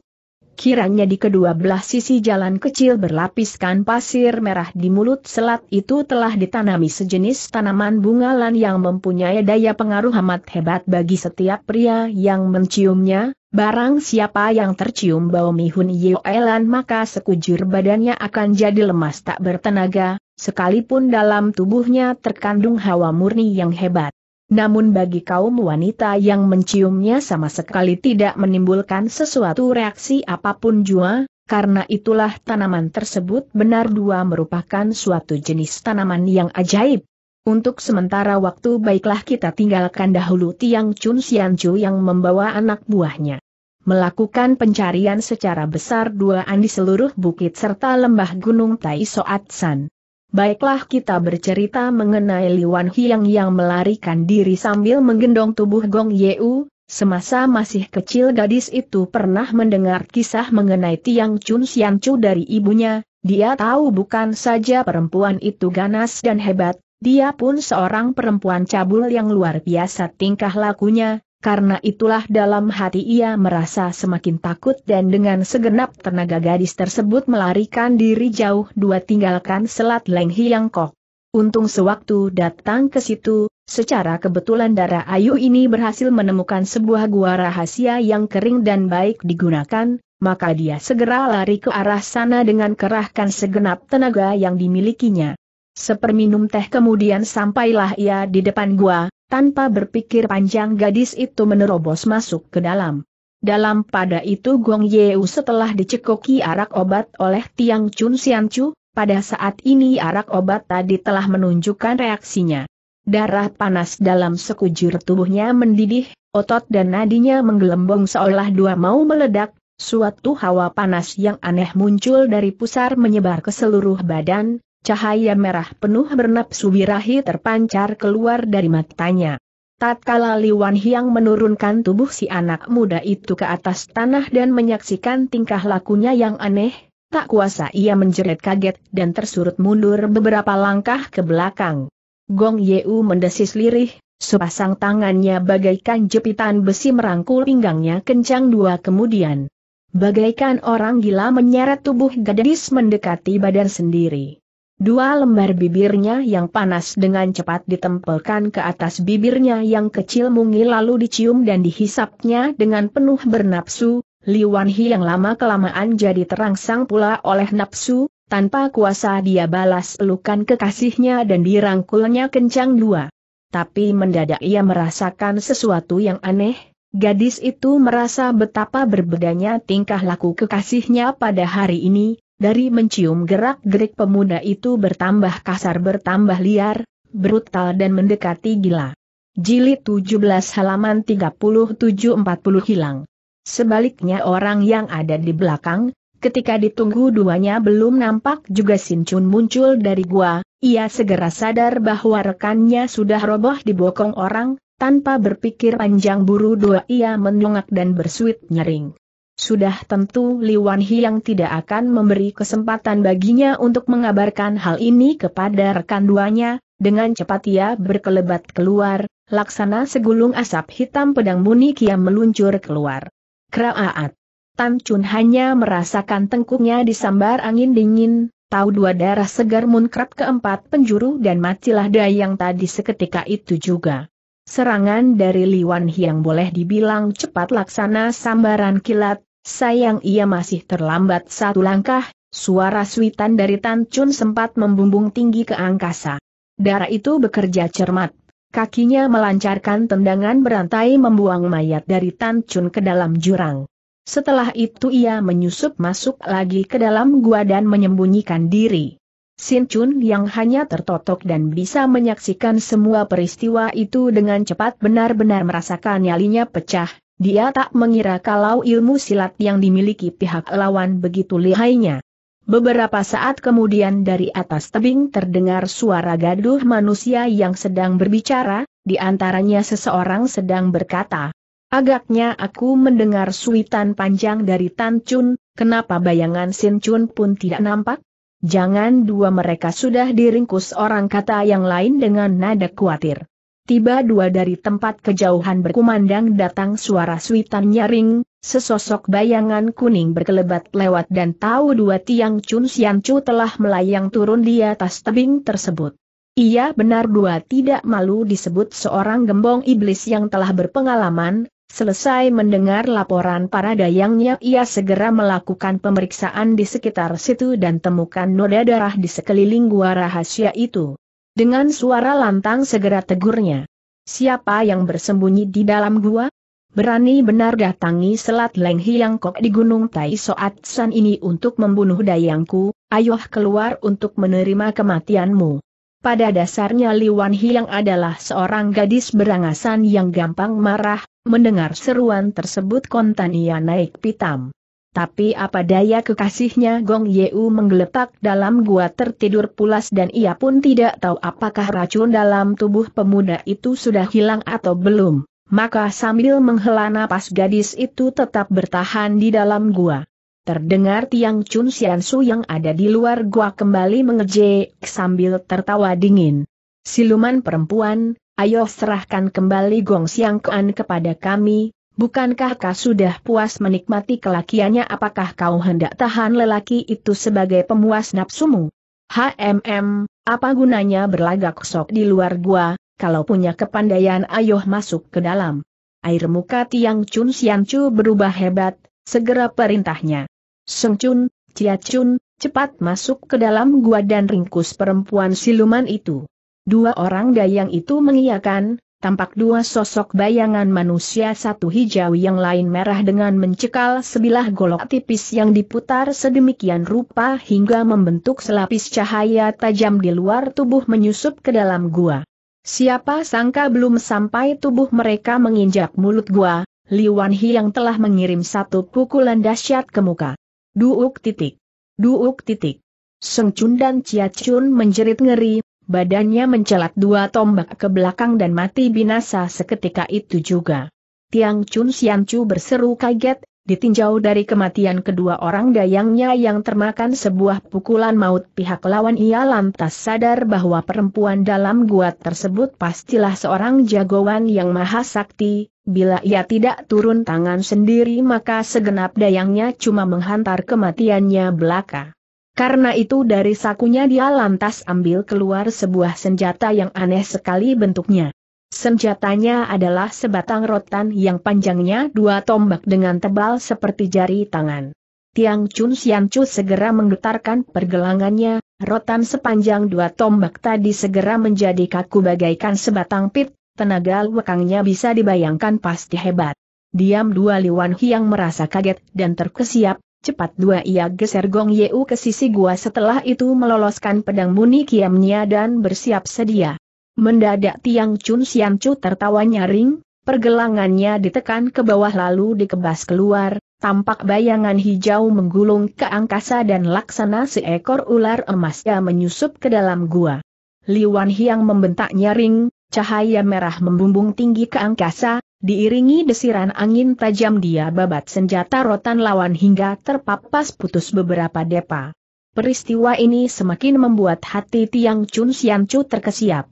Kiranya di kedua belah sisi jalan kecil berlapiskan pasir merah di mulut selat itu telah ditanami sejenis tanaman bungalan yang mempunyai daya pengaruh amat hebat bagi setiap pria yang menciumnya, barang siapa yang tercium bau mihun yoelan maka sekujur badannya akan jadi lemas tak bertenaga, sekalipun dalam tubuhnya terkandung hawa murni yang hebat. Namun bagi kaum wanita yang menciumnya sama sekali tidak menimbulkan sesuatu reaksi apapun jua, karena itulah tanaman tersebut benar dua merupakan suatu jenis tanaman yang ajaib. Untuk sementara waktu baiklah kita tinggalkan dahulu Tiang Chun Sian Chu yang membawa anak buahnya. Melakukan pencarian secara besar dua di seluruh bukit serta lembah gunung Tai Soat San. Baiklah kita bercerita mengenai Liwan Hiang yang melarikan diri sambil menggendong tubuh Gong Yeu, semasa masih kecil gadis itu pernah mendengar kisah mengenai Tiang Chun Xian Chu dari ibunya, dia tahu bukan saja perempuan itu ganas dan hebat, dia pun seorang perempuan cabul yang luar biasa tingkah lakunya, karena itulah dalam hati ia merasa semakin takut dan dengan segenap tenaga gadis tersebut melarikan diri jauh dua tinggalkan selat Leng Hiang Kok. Untung sewaktu datang ke situ, secara kebetulan darah ayu ini berhasil menemukan sebuah gua rahasia yang kering dan baik digunakan, maka dia segera lari ke arah sana dengan kerahkan segenap tenaga yang dimilikinya. Seperminum teh kemudian sampailah ia di depan gua, tanpa berpikir panjang gadis itu menerobos masuk ke dalam. Dalam pada itu Gong Yeu setelah dicekoki arak obat oleh Tiang Chun Sian Chu, pada saat ini arak obat tadi telah menunjukkan reaksinya. Darah panas dalam sekujur tubuhnya mendidih, otot dan nadinya menggelembung seolah dua mau meledak, suatu hawa panas yang aneh muncul dari pusar menyebar ke seluruh badan, Cahaya merah penuh bernapsu birahi terpancar keluar dari matanya. Tatkala Liwan Hiang menurunkan tubuh si anak muda itu ke atas tanah dan menyaksikan tingkah lakunya yang aneh, tak kuasa ia menjerit kaget dan tersurut mundur beberapa langkah ke belakang. Gong Yeu mendesis lirih, sepasang tangannya bagaikan jepitan besi merangkul pinggangnya kencang dua kemudian. Bagaikan orang gila menyeret tubuh gadis mendekati badan sendiri. Dua lembar bibirnya yang panas dengan cepat ditempelkan ke atas bibirnya yang kecil mungil lalu dicium dan dihisapnya dengan penuh bernapsu, Li Wanhi yang lama-kelamaan jadi terangsang pula oleh nafsu, tanpa kuasa dia balas pelukan kekasihnya dan dirangkulnya kencang dua. Tapi mendadak ia merasakan sesuatu yang aneh, gadis itu merasa betapa berbedanya tingkah laku kekasihnya pada hari ini, dari mencium gerak-gerik pemuda itu bertambah kasar bertambah liar, brutal dan mendekati gila. Jilid 17 halaman 37-40 hilang. Sebaliknya orang yang ada di belakang, ketika ditunggu duanya belum nampak juga Sincun muncul dari gua, ia segera sadar bahwa rekannya sudah roboh di bokong orang, tanpa berpikir panjang buru dua ia menyongak dan bersuit nyering. Sudah tentu Li Liwan Hiang tidak akan memberi kesempatan baginya untuk mengabarkan hal ini kepada rekan duanya, dengan cepat ia berkelebat keluar, laksana segulung asap hitam pedang muni kiam meluncur keluar. Kraaat, Tan Chun hanya merasakan tengkuknya disambar angin dingin, tahu dua darah segar munkrap keempat penjuru dan matilah dayang tadi seketika itu juga. Serangan dari Li Liwan Hiang boleh dibilang cepat laksana sambaran kilat, Sayang ia masih terlambat satu langkah, suara suitan dari Tan Chun sempat membumbung tinggi ke angkasa. Darah itu bekerja cermat. Kakinya melancarkan tendangan berantai membuang mayat dari Tan Chun ke dalam jurang. Setelah itu ia menyusup masuk lagi ke dalam gua dan menyembunyikan diri. Sin Chun yang hanya tertotok dan bisa menyaksikan semua peristiwa itu dengan cepat benar-benar merasakan nyalinya pecah, dia tak mengira kalau ilmu silat yang dimiliki pihak lawan begitu lihainya. Beberapa saat kemudian dari atas tebing terdengar suara gaduh manusia yang sedang berbicara, di antaranya seseorang sedang berkata, Agaknya aku mendengar suitan panjang dari Tan Chun, kenapa bayangan Sin Chun pun tidak nampak? Jangan dua mereka sudah diringkus orang kata yang lain dengan nada khawatir tiba dua dari tempat kejauhan berkumandang datang suara suitan nyaring, sesosok bayangan kuning berkelebat lewat dan tahu dua tiang Chun Sian Chu telah melayang turun di atas tebing tersebut. Ia benar dua tidak malu disebut seorang gembong iblis yang telah berpengalaman, selesai mendengar laporan para dayangnya ia segera melakukan pemeriksaan di sekitar situ dan temukan noda darah di sekeliling gua rahasia itu. Dengan suara lantang segera tegurnya. Siapa yang bersembunyi di dalam gua? Berani benar datangi selat Leng Hiang Kok di Gunung Tai Soat San ini untuk membunuh dayangku, ayoh keluar untuk menerima kematianmu. Pada dasarnya Liwan Hiang adalah seorang gadis berangasan yang gampang marah, mendengar seruan tersebut kontan ia naik pitam. Tapi apa daya kekasihnya Gong Yeu menggeletak dalam gua tertidur pulas dan ia pun tidak tahu apakah racun dalam tubuh pemuda itu sudah hilang atau belum. Maka sambil menghela napas gadis itu tetap bertahan di dalam gua. Terdengar tiang Chun Xiansu Su yang ada di luar gua kembali mengejek sambil tertawa dingin. Siluman perempuan, ayo serahkan kembali Gong Xiang Kuan kepada kami, Bukankah kau sudah puas menikmati kelakiannya apakah kau hendak tahan lelaki itu sebagai pemuas nafsumu? HMM, apa gunanya berlagak sok di luar gua, kalau punya kepandaian ayoh masuk ke dalam. Air muka Tiang Chun Sian Chu berubah hebat, segera perintahnya. Seng Chun, Chia Chun, cepat masuk ke dalam gua dan ringkus perempuan siluman itu. Dua orang dayang itu mengiyakan, tampak dua sosok bayangan manusia satu hijau yang lain merah dengan mencekal sebilah golok tipis yang diputar sedemikian rupa hingga membentuk selapis cahaya tajam di luar tubuh menyusup ke dalam gua. Siapa sangka belum sampai tubuh mereka menginjak mulut gua, Li Hi yang telah mengirim satu pukulan dahsyat ke muka. Duuk titik. Duuk titik. Seng Chun dan Chia Chun menjerit ngeri, badannya mencelat dua tombak ke belakang dan mati binasa seketika itu juga. Tiang Chun Sian Chu berseru kaget, ditinjau dari kematian kedua orang dayangnya yang termakan sebuah pukulan maut pihak lawan ia lantas sadar bahwa perempuan dalam gua tersebut pastilah seorang jagoan yang maha sakti, bila ia tidak turun tangan sendiri maka segenap dayangnya cuma menghantar kematiannya belaka. Karena itu dari sakunya dia lantas ambil keluar sebuah senjata yang aneh sekali bentuknya. Senjatanya adalah sebatang rotan yang panjangnya dua tombak dengan tebal seperti jari tangan. Tiang Chun Sian Chu segera menggetarkan pergelangannya, rotan sepanjang dua tombak tadi segera menjadi kaku bagaikan sebatang pit, tenaga lekangnya bisa dibayangkan pasti hebat. Diam dua Liwan Hiang merasa kaget dan terkesiap, Cepat dua ia geser Gong Yeu ke sisi gua setelah itu meloloskan pedang muni kiamnya dan bersiap sedia. Mendadak Tiang Chun Sian Chu tertawa nyaring, pergelangannya ditekan ke bawah lalu dikebas keluar, tampak bayangan hijau menggulung ke angkasa dan laksana seekor ular emas emasnya menyusup ke dalam gua. Wan Hiang membentak nyaring, cahaya merah membumbung tinggi ke angkasa, Diiringi desiran angin tajam dia babat senjata rotan lawan hingga terpapas putus beberapa depa. Peristiwa ini semakin membuat hati Tiang Chun Sian Chu terkesiap.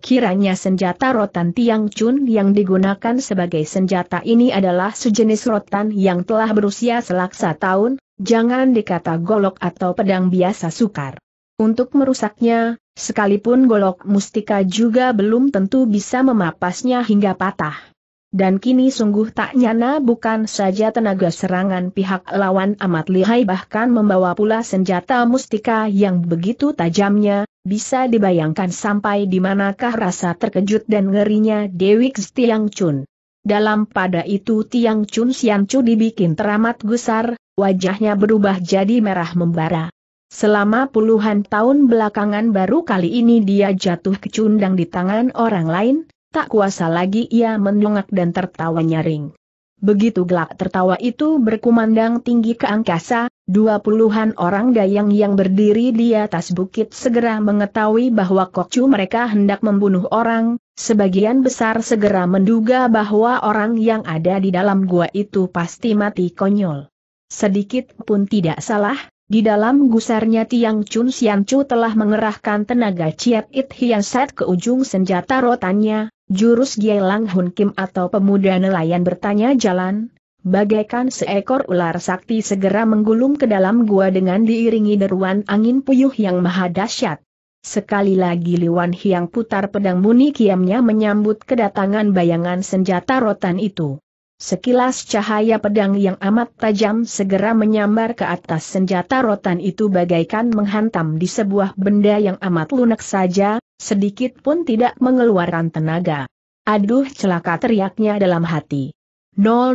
Kiranya senjata rotan Tiang Chun yang digunakan sebagai senjata ini adalah sejenis rotan yang telah berusia selaksa tahun, jangan dikata golok atau pedang biasa sukar. Untuk merusaknya, sekalipun golok mustika juga belum tentu bisa memapasnya hingga patah. Dan kini sungguh tak nyana bukan saja tenaga serangan pihak lawan amat lihai bahkan membawa pula senjata mustika yang begitu tajamnya, bisa dibayangkan sampai di manakah rasa terkejut dan ngerinya Dewi Tiang Chun. Dalam pada itu Tiang Chun Sian Chu dibikin teramat gusar, wajahnya berubah jadi merah membara. Selama puluhan tahun belakangan baru kali ini dia jatuh kecundang di tangan orang lain, Tak kuasa lagi ia mendongak dan tertawa nyaring. Begitu gelak tertawa itu berkumandang tinggi ke angkasa, dua puluhan orang dayang yang berdiri di atas bukit segera mengetahui bahwa kokcu mereka hendak membunuh orang, sebagian besar segera menduga bahwa orang yang ada di dalam gua itu pasti mati konyol. Sedikit pun tidak salah, di dalam gusarnya Tiang Chun Sian Chu telah mengerahkan tenaga Ciat It Hiasat ke ujung senjata rotannya, Jurus Gielang Hun Kim atau pemuda nelayan bertanya jalan, bagaikan seekor ular sakti segera menggulung ke dalam gua dengan diiringi deruan angin puyuh yang maha dahsyat. Sekali lagi Liwan Hiang putar pedang muni kiamnya menyambut kedatangan bayangan senjata rotan itu. Sekilas cahaya pedang yang amat tajam segera menyambar ke atas senjata rotan itu bagaikan menghantam di sebuah benda yang amat lunak saja, sedikit pun tidak mengeluarkan tenaga. Aduh celaka teriaknya dalam hati. 000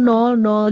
DO 000.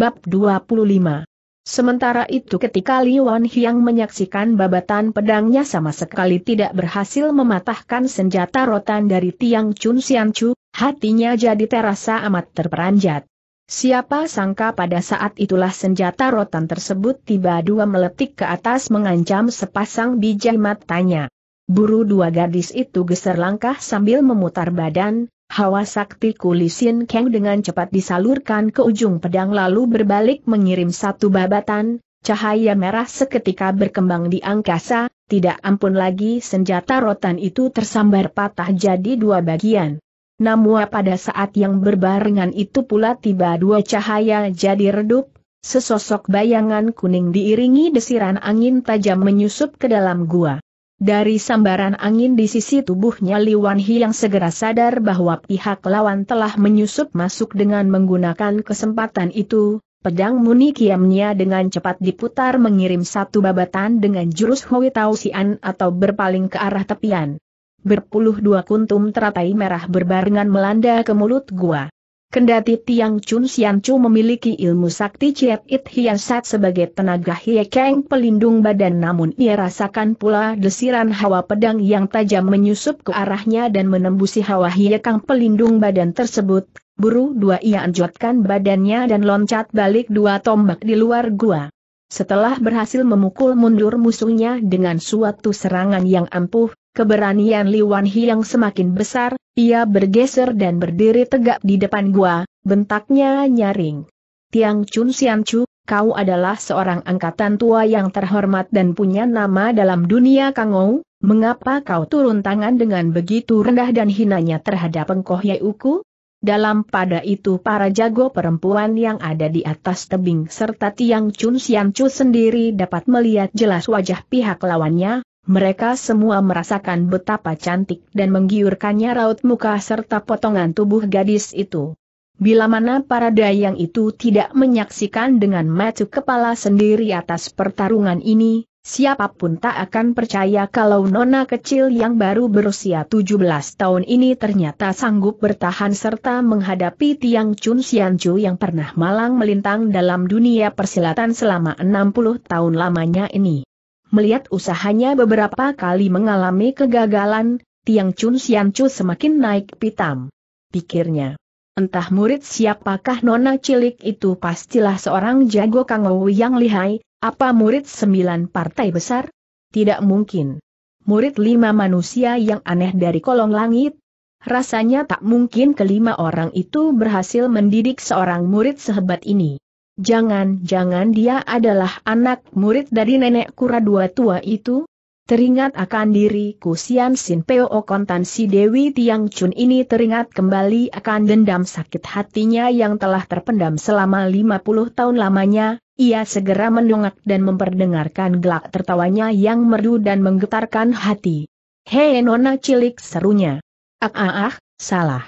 Bab 25 Sementara itu ketika Li Wan Hiang menyaksikan babatan pedangnya sama sekali tidak berhasil mematahkan senjata rotan dari tiang Chun Sian hatinya jadi terasa amat terperanjat. Siapa sangka pada saat itulah senjata rotan tersebut tiba dua meletik ke atas mengancam sepasang biji matanya. Buru dua gadis itu geser langkah sambil memutar badan, hawa sakti kulisin keng dengan cepat disalurkan ke ujung pedang lalu berbalik mengirim satu babatan, cahaya merah seketika berkembang di angkasa, tidak ampun lagi senjata rotan itu tersambar patah jadi dua bagian. Namun pada saat yang berbarengan itu pula tiba dua cahaya jadi redup, sesosok bayangan kuning diiringi desiran angin tajam menyusup ke dalam gua. Dari sambaran angin di sisi tubuhnya Li Hi yang segera sadar bahwa pihak lawan telah menyusup masuk dengan menggunakan kesempatan itu, Pedang muni kiamnya dengan cepat diputar mengirim satu babatan dengan jurus Hui Tau Sian atau berpaling ke arah tepian berpuluh dua kuntum teratai merah berbarengan melanda ke mulut gua. Kendati Tiang Chun Sian Chu memiliki ilmu sakti Ciet It Hiasat sebagai tenaga Hiekeng pelindung badan namun ia rasakan pula desiran hawa pedang yang tajam menyusup ke arahnya dan menembusi hawa Hiekang pelindung badan tersebut, buru dua ia anjotkan badannya dan loncat balik dua tombak di luar gua. Setelah berhasil memukul mundur musuhnya dengan suatu serangan yang ampuh, keberanian Li Wanhi yang semakin besar, ia bergeser dan berdiri tegak di depan gua, bentaknya nyaring. Tiang Chun Sian Chu, kau adalah seorang angkatan tua yang terhormat dan punya nama dalam dunia Kangou, mengapa kau turun tangan dengan begitu rendah dan hinanya terhadap engkoh Yeuku? Dalam pada itu para jago perempuan yang ada di atas tebing serta Tiang Chun Siang Chu sendiri dapat melihat jelas wajah pihak lawannya, mereka semua merasakan betapa cantik dan menggiurkannya raut muka serta potongan tubuh gadis itu. Bila mana para dayang itu tidak menyaksikan dengan mata kepala sendiri atas pertarungan ini, Siapapun tak akan percaya kalau nona kecil yang baru berusia 17 tahun ini ternyata sanggup bertahan serta menghadapi Tiang Chun Chu yang pernah malang melintang dalam dunia persilatan selama 60 tahun lamanya ini. Melihat usahanya beberapa kali mengalami kegagalan, Tiang Chun Chu semakin naik pitam. Pikirnya. Entah murid siapakah nona cilik itu pastilah seorang jago kangau yang lihai, apa murid sembilan partai besar? Tidak mungkin. Murid lima manusia yang aneh dari kolong langit? Rasanya tak mungkin kelima orang itu berhasil mendidik seorang murid sehebat ini. Jangan-jangan dia adalah anak murid dari nenek kura dua tua itu? Teringat akan diriku Sian Sin Peo Kontan si Dewi Tiang Chun ini teringat kembali akan dendam sakit hatinya yang telah terpendam selama 50 tahun lamanya, ia segera mendongak dan memperdengarkan gelak tertawanya yang merdu dan menggetarkan hati. Hei nona cilik serunya. Ah ah ah, salah.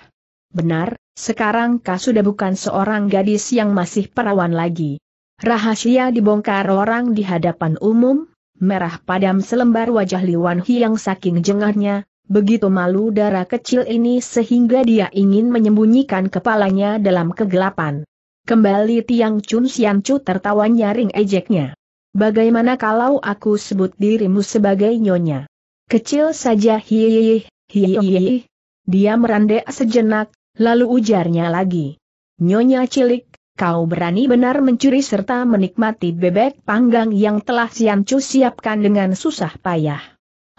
Benar, sekarang kau sudah bukan seorang gadis yang masih perawan lagi. Rahasia dibongkar orang di hadapan umum, merah padam selembar wajah Liwan yang saking jengahnya, begitu malu darah kecil ini sehingga dia ingin menyembunyikan kepalanya dalam kegelapan. Kembali Tiang Chun Sian Chu tertawa nyaring ejeknya. Bagaimana kalau aku sebut dirimu sebagai nyonya? Kecil saja hihihi, hihihi. Dia merandek sejenak, lalu ujarnya lagi. Nyonya cilik, kau berani benar mencuri serta menikmati bebek panggang yang telah Siancu siapkan dengan susah payah.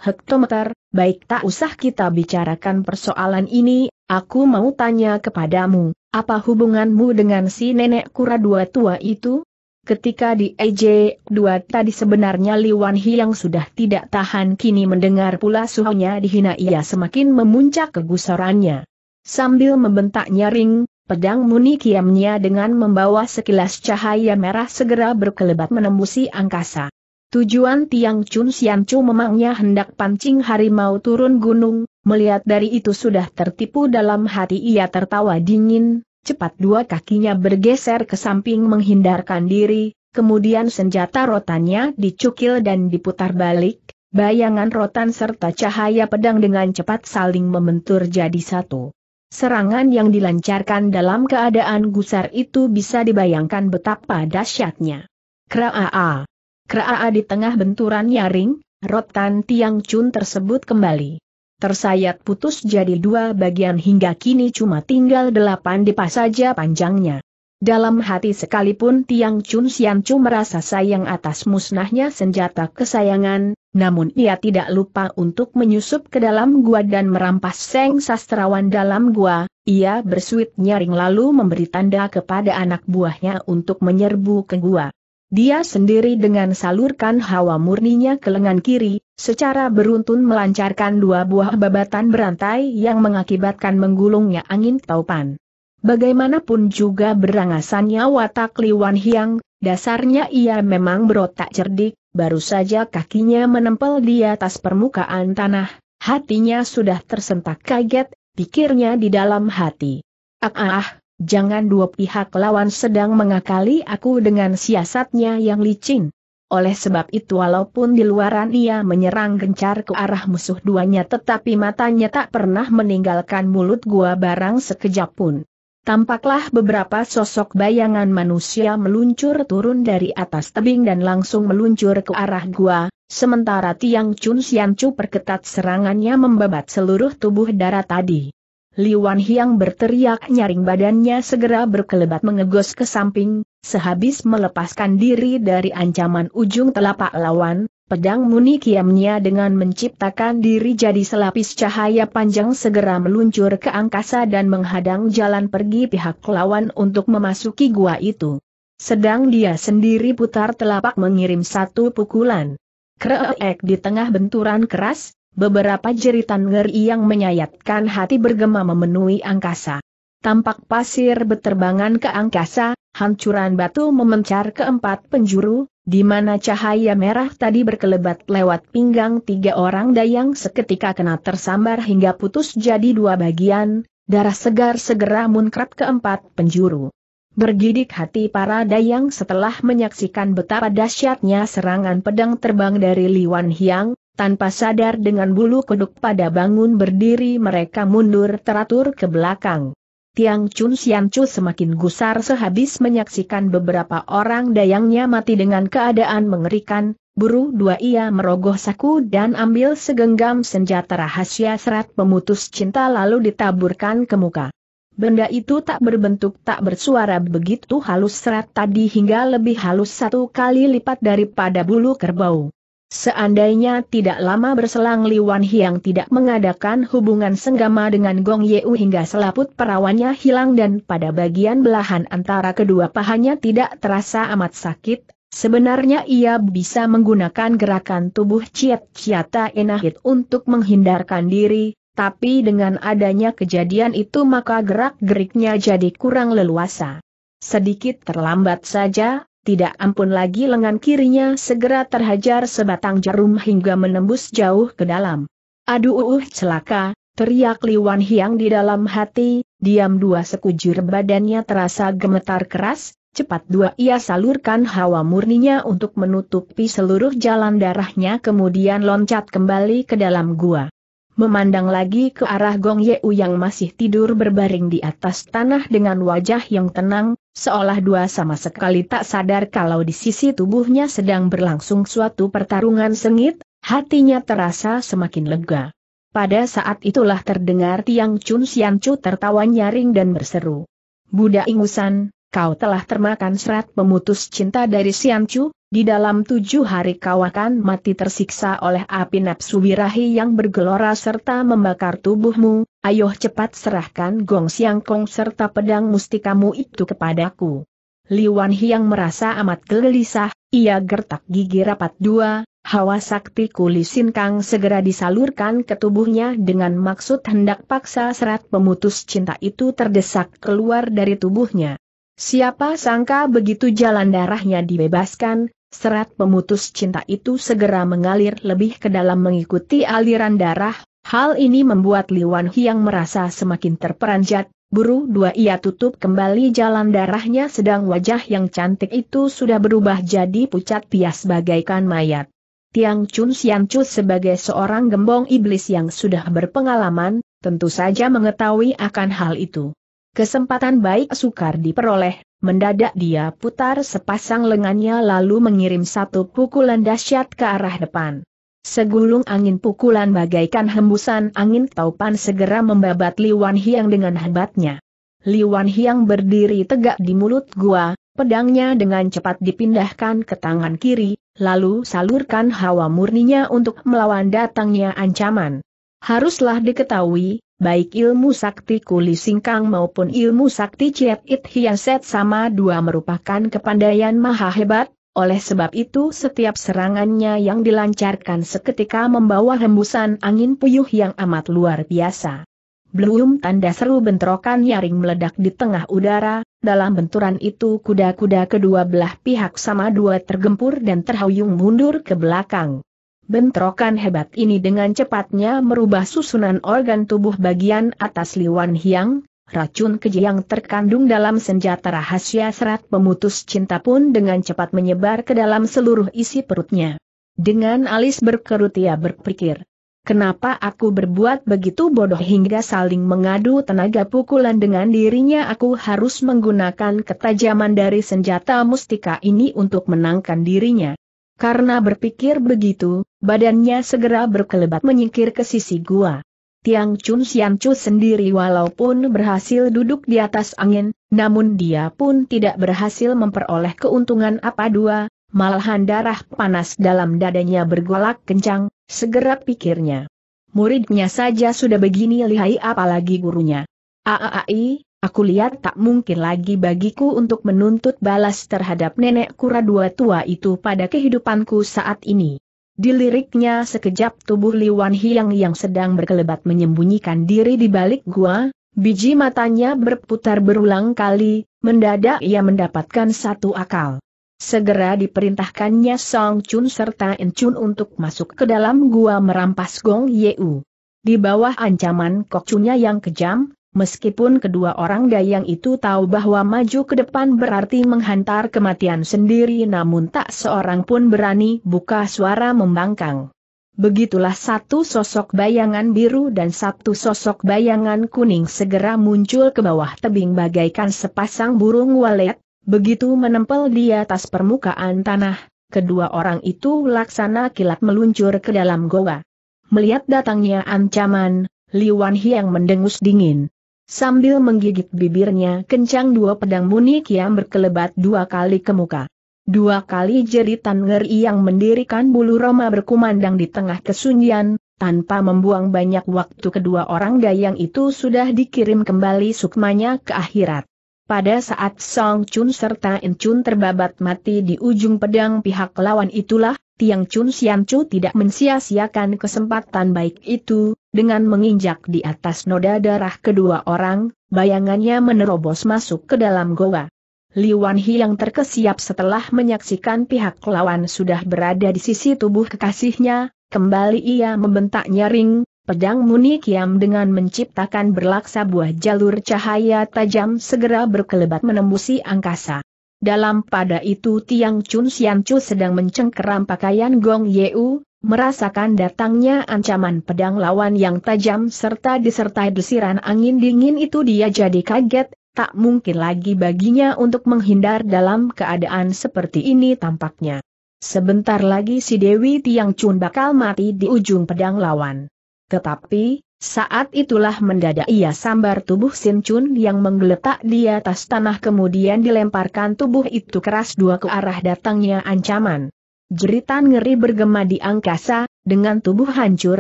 Hektometer, baik tak usah kita bicarakan persoalan ini, aku mau tanya kepadamu, apa hubunganmu dengan si nenek kura dua tua itu? Ketika di EJ2 tadi sebenarnya Li Wan yang sudah tidak tahan kini mendengar pula suhunya dihina ia semakin memuncak kegusarannya. Sambil membentak nyaring, Pedang muni kiamnya dengan membawa sekilas cahaya merah segera berkelebat menembusi angkasa. Tujuan Tiang Chun Sian Chu memangnya hendak pancing harimau turun gunung, melihat dari itu sudah tertipu dalam hati ia tertawa dingin, cepat dua kakinya bergeser ke samping menghindarkan diri, kemudian senjata rotannya dicukil dan diputar balik, bayangan rotan serta cahaya pedang dengan cepat saling membentur jadi satu. Serangan yang dilancarkan dalam keadaan gusar itu bisa dibayangkan betapa dahsyatnya. Kraa. Kraa di tengah benturan nyaring, rotan Tiang Chun tersebut kembali. Tersayat putus jadi dua bagian hingga kini cuma tinggal delapan depa saja panjangnya. Dalam hati sekalipun Tiang Chun Sian Chu merasa sayang atas musnahnya senjata kesayangan, namun ia tidak lupa untuk menyusup ke dalam gua dan merampas seng sastrawan dalam gua, ia bersuit nyaring lalu memberi tanda kepada anak buahnya untuk menyerbu ke gua. Dia sendiri dengan salurkan hawa murninya ke lengan kiri, secara beruntun melancarkan dua buah babatan berantai yang mengakibatkan menggulungnya angin taupan. Bagaimanapun juga berangasannya watak Liwan Hiang, dasarnya ia memang berotak cerdik, baru saja kakinya menempel di atas permukaan tanah, hatinya sudah tersentak kaget, pikirnya di dalam hati. Ah ah, ah jangan dua pihak lawan sedang mengakali aku dengan siasatnya yang licin. Oleh sebab itu walaupun di luaran ia menyerang gencar ke arah musuh duanya tetapi matanya tak pernah meninggalkan mulut gua barang sekejap pun. Tampaklah beberapa sosok bayangan manusia meluncur turun dari atas tebing dan langsung meluncur ke arah gua, sementara Tiang Chun Sian Chu perketat serangannya membabat seluruh tubuh darah tadi. Wan Hiang berteriak nyaring badannya segera berkelebat mengegos ke samping, sehabis melepaskan diri dari ancaman ujung telapak lawan, Pedang muni kiamnya dengan menciptakan diri jadi selapis cahaya panjang segera meluncur ke angkasa dan menghadang jalan pergi pihak lawan untuk memasuki gua itu. Sedang dia sendiri putar telapak mengirim satu pukulan. Kreek di tengah benturan keras, beberapa jeritan ngeri yang menyayatkan hati bergema memenuhi angkasa. Tampak pasir beterbangan ke angkasa, hancuran batu memencar ke empat penjuru, di mana cahaya merah tadi berkelebat lewat pinggang tiga orang dayang seketika kena tersambar hingga putus jadi dua bagian, darah segar segera munkrat keempat penjuru. Bergidik hati para dayang setelah menyaksikan betapa dahsyatnya serangan pedang terbang dari Liwan Hiang, tanpa sadar dengan bulu kuduk pada bangun berdiri mereka mundur teratur ke belakang. Tiang Chun Sian Chu semakin gusar sehabis menyaksikan beberapa orang dayangnya mati dengan keadaan mengerikan, buru dua ia merogoh saku dan ambil segenggam senjata rahasia serat pemutus cinta lalu ditaburkan ke muka. Benda itu tak berbentuk tak bersuara begitu halus serat tadi hingga lebih halus satu kali lipat daripada bulu kerbau. Seandainya tidak lama berselang Li Liwan Hiang tidak mengadakan hubungan senggama dengan Gong Yeu hingga selaput perawannya hilang dan pada bagian belahan antara kedua pahanya tidak terasa amat sakit, sebenarnya ia bisa menggunakan gerakan tubuh Ciat Ciata Enahit untuk menghindarkan diri, tapi dengan adanya kejadian itu maka gerak-geriknya jadi kurang leluasa. Sedikit terlambat saja, tidak ampun lagi lengan kirinya segera terhajar sebatang jarum hingga menembus jauh ke dalam. Aduh uh, uh celaka, teriak Liwan Hiang di dalam hati, diam dua sekujur badannya terasa gemetar keras, cepat dua ia salurkan hawa murninya untuk menutupi seluruh jalan darahnya kemudian loncat kembali ke dalam gua. Memandang lagi ke arah Gong Yeu yang masih tidur berbaring di atas tanah dengan wajah yang tenang, seolah dua sama sekali tak sadar kalau di sisi tubuhnya sedang berlangsung suatu pertarungan sengit, hatinya terasa semakin lega. Pada saat itulah terdengar Tiang Chun Sian Chu tertawa nyaring dan berseru. Buddha ingusan, kau telah termakan serat pemutus cinta dari Chu. di dalam tujuh hari kau akan mati tersiksa oleh api nafsu Wirahi yang bergelora serta membakar tubuhmu, ayo cepat serahkan gong siangkong serta pedang mustikamu itu kepadaku. Wan Hiang merasa amat gelisah, ia gertak gigi rapat dua, hawa sakti kulisin Kang segera disalurkan ke tubuhnya dengan maksud hendak paksa serat pemutus cinta itu terdesak keluar dari tubuhnya. Siapa sangka begitu jalan darahnya dibebaskan, serat pemutus cinta itu segera mengalir lebih ke dalam mengikuti aliran darah, hal ini membuat Liwan Hyang merasa semakin terperanjat, buru dua ia tutup kembali jalan darahnya sedang wajah yang cantik itu sudah berubah jadi pucat pias bagaikan mayat. Tiang Chun Sian Chu sebagai seorang gembong iblis yang sudah berpengalaman, tentu saja mengetahui akan hal itu. Kesempatan baik sukar diperoleh, mendadak dia putar sepasang lengannya lalu mengirim satu pukulan dahsyat ke arah depan. Segulung angin pukulan bagaikan hembusan angin taupan segera membabat Wan Hiang dengan hebatnya. Wan Hiang berdiri tegak di mulut gua, pedangnya dengan cepat dipindahkan ke tangan kiri, lalu salurkan hawa murninya untuk melawan datangnya ancaman. Haruslah diketahui, baik ilmu sakti kuli singkang maupun ilmu sakti ciet it hiaset sama dua merupakan kepandaian maha hebat, oleh sebab itu setiap serangannya yang dilancarkan seketika membawa hembusan angin puyuh yang amat luar biasa. Belum tanda seru bentrokan nyaring meledak di tengah udara, dalam benturan itu kuda-kuda kedua belah pihak sama dua tergempur dan terhuyung mundur ke belakang. Bentrokan hebat ini dengan cepatnya merubah susunan organ tubuh bagian atas Liwan Hyang, racun keji yang terkandung dalam senjata rahasia serat pemutus cinta pun dengan cepat menyebar ke dalam seluruh isi perutnya. Dengan alis berkerut ia berpikir, kenapa aku berbuat begitu bodoh hingga saling mengadu tenaga pukulan dengan dirinya aku harus menggunakan ketajaman dari senjata mustika ini untuk menangkan dirinya. Karena berpikir begitu, badannya segera berkelebat menyingkir ke sisi gua. Tiang Chun Sian Chu sendiri walaupun berhasil duduk di atas angin, namun dia pun tidak berhasil memperoleh keuntungan apa dua, malahan darah panas dalam dadanya bergolak kencang, segera pikirnya. Muridnya saja sudah begini lihai apalagi gurunya. Aaai, Aku lihat tak mungkin lagi bagiku untuk menuntut balas terhadap nenek kura dua tua itu pada kehidupanku saat ini. Diliriknya sekejap tubuh Liwan Hiang yang sedang berkelebat menyembunyikan diri di balik gua, biji matanya berputar berulang kali, mendadak ia mendapatkan satu akal. Segera diperintahkannya Song Chun serta En Chun untuk masuk ke dalam gua merampas Gong Yeu. Di bawah ancaman kokcunya yang kejam, meskipun kedua orang dayang itu tahu bahwa maju ke depan berarti menghantar kematian sendiri namun tak seorang pun berani buka suara membangkang. Begitulah satu sosok bayangan biru dan satu sosok bayangan kuning segera muncul ke bawah tebing bagaikan sepasang burung walet, begitu menempel di atas permukaan tanah, kedua orang itu laksana kilat meluncur ke dalam goa. Melihat datangnya ancaman, Liwan Hiang mendengus dingin. Sambil menggigit bibirnya kencang dua pedang muni kiam berkelebat dua kali ke muka. Dua kali jadi ngeri yang mendirikan bulu Roma berkumandang di tengah kesunyian, tanpa membuang banyak waktu kedua orang dayang itu sudah dikirim kembali sukmanya ke akhirat. Pada saat Song Chun serta In Chun terbabat mati di ujung pedang pihak lawan itulah, Tiang Chun Sian Chu tidak mensia-siakan kesempatan baik itu, dengan menginjak di atas noda darah kedua orang, bayangannya menerobos masuk ke dalam goa. Liwan Hi yang terkesiap setelah menyaksikan pihak lawan sudah berada di sisi tubuh kekasihnya, kembali ia membentak nyaring, pedang muni kiam dengan menciptakan berlaksa buah jalur cahaya tajam segera berkelebat menembusi angkasa. Dalam pada itu Tiang Chun Sian Chu sedang mencengkeram pakaian Gong Yeu, merasakan datangnya ancaman pedang lawan yang tajam serta disertai desiran angin dingin itu dia jadi kaget, tak mungkin lagi baginya untuk menghindar dalam keadaan seperti ini tampaknya. Sebentar lagi si Dewi Tiang Chun bakal mati di ujung pedang lawan. Tetapi, saat itulah mendadak ia sambar tubuh Sin Chun yang menggeletak di atas tanah kemudian dilemparkan tubuh itu keras dua ke arah datangnya ancaman. Jeritan ngeri bergema di angkasa, dengan tubuh hancur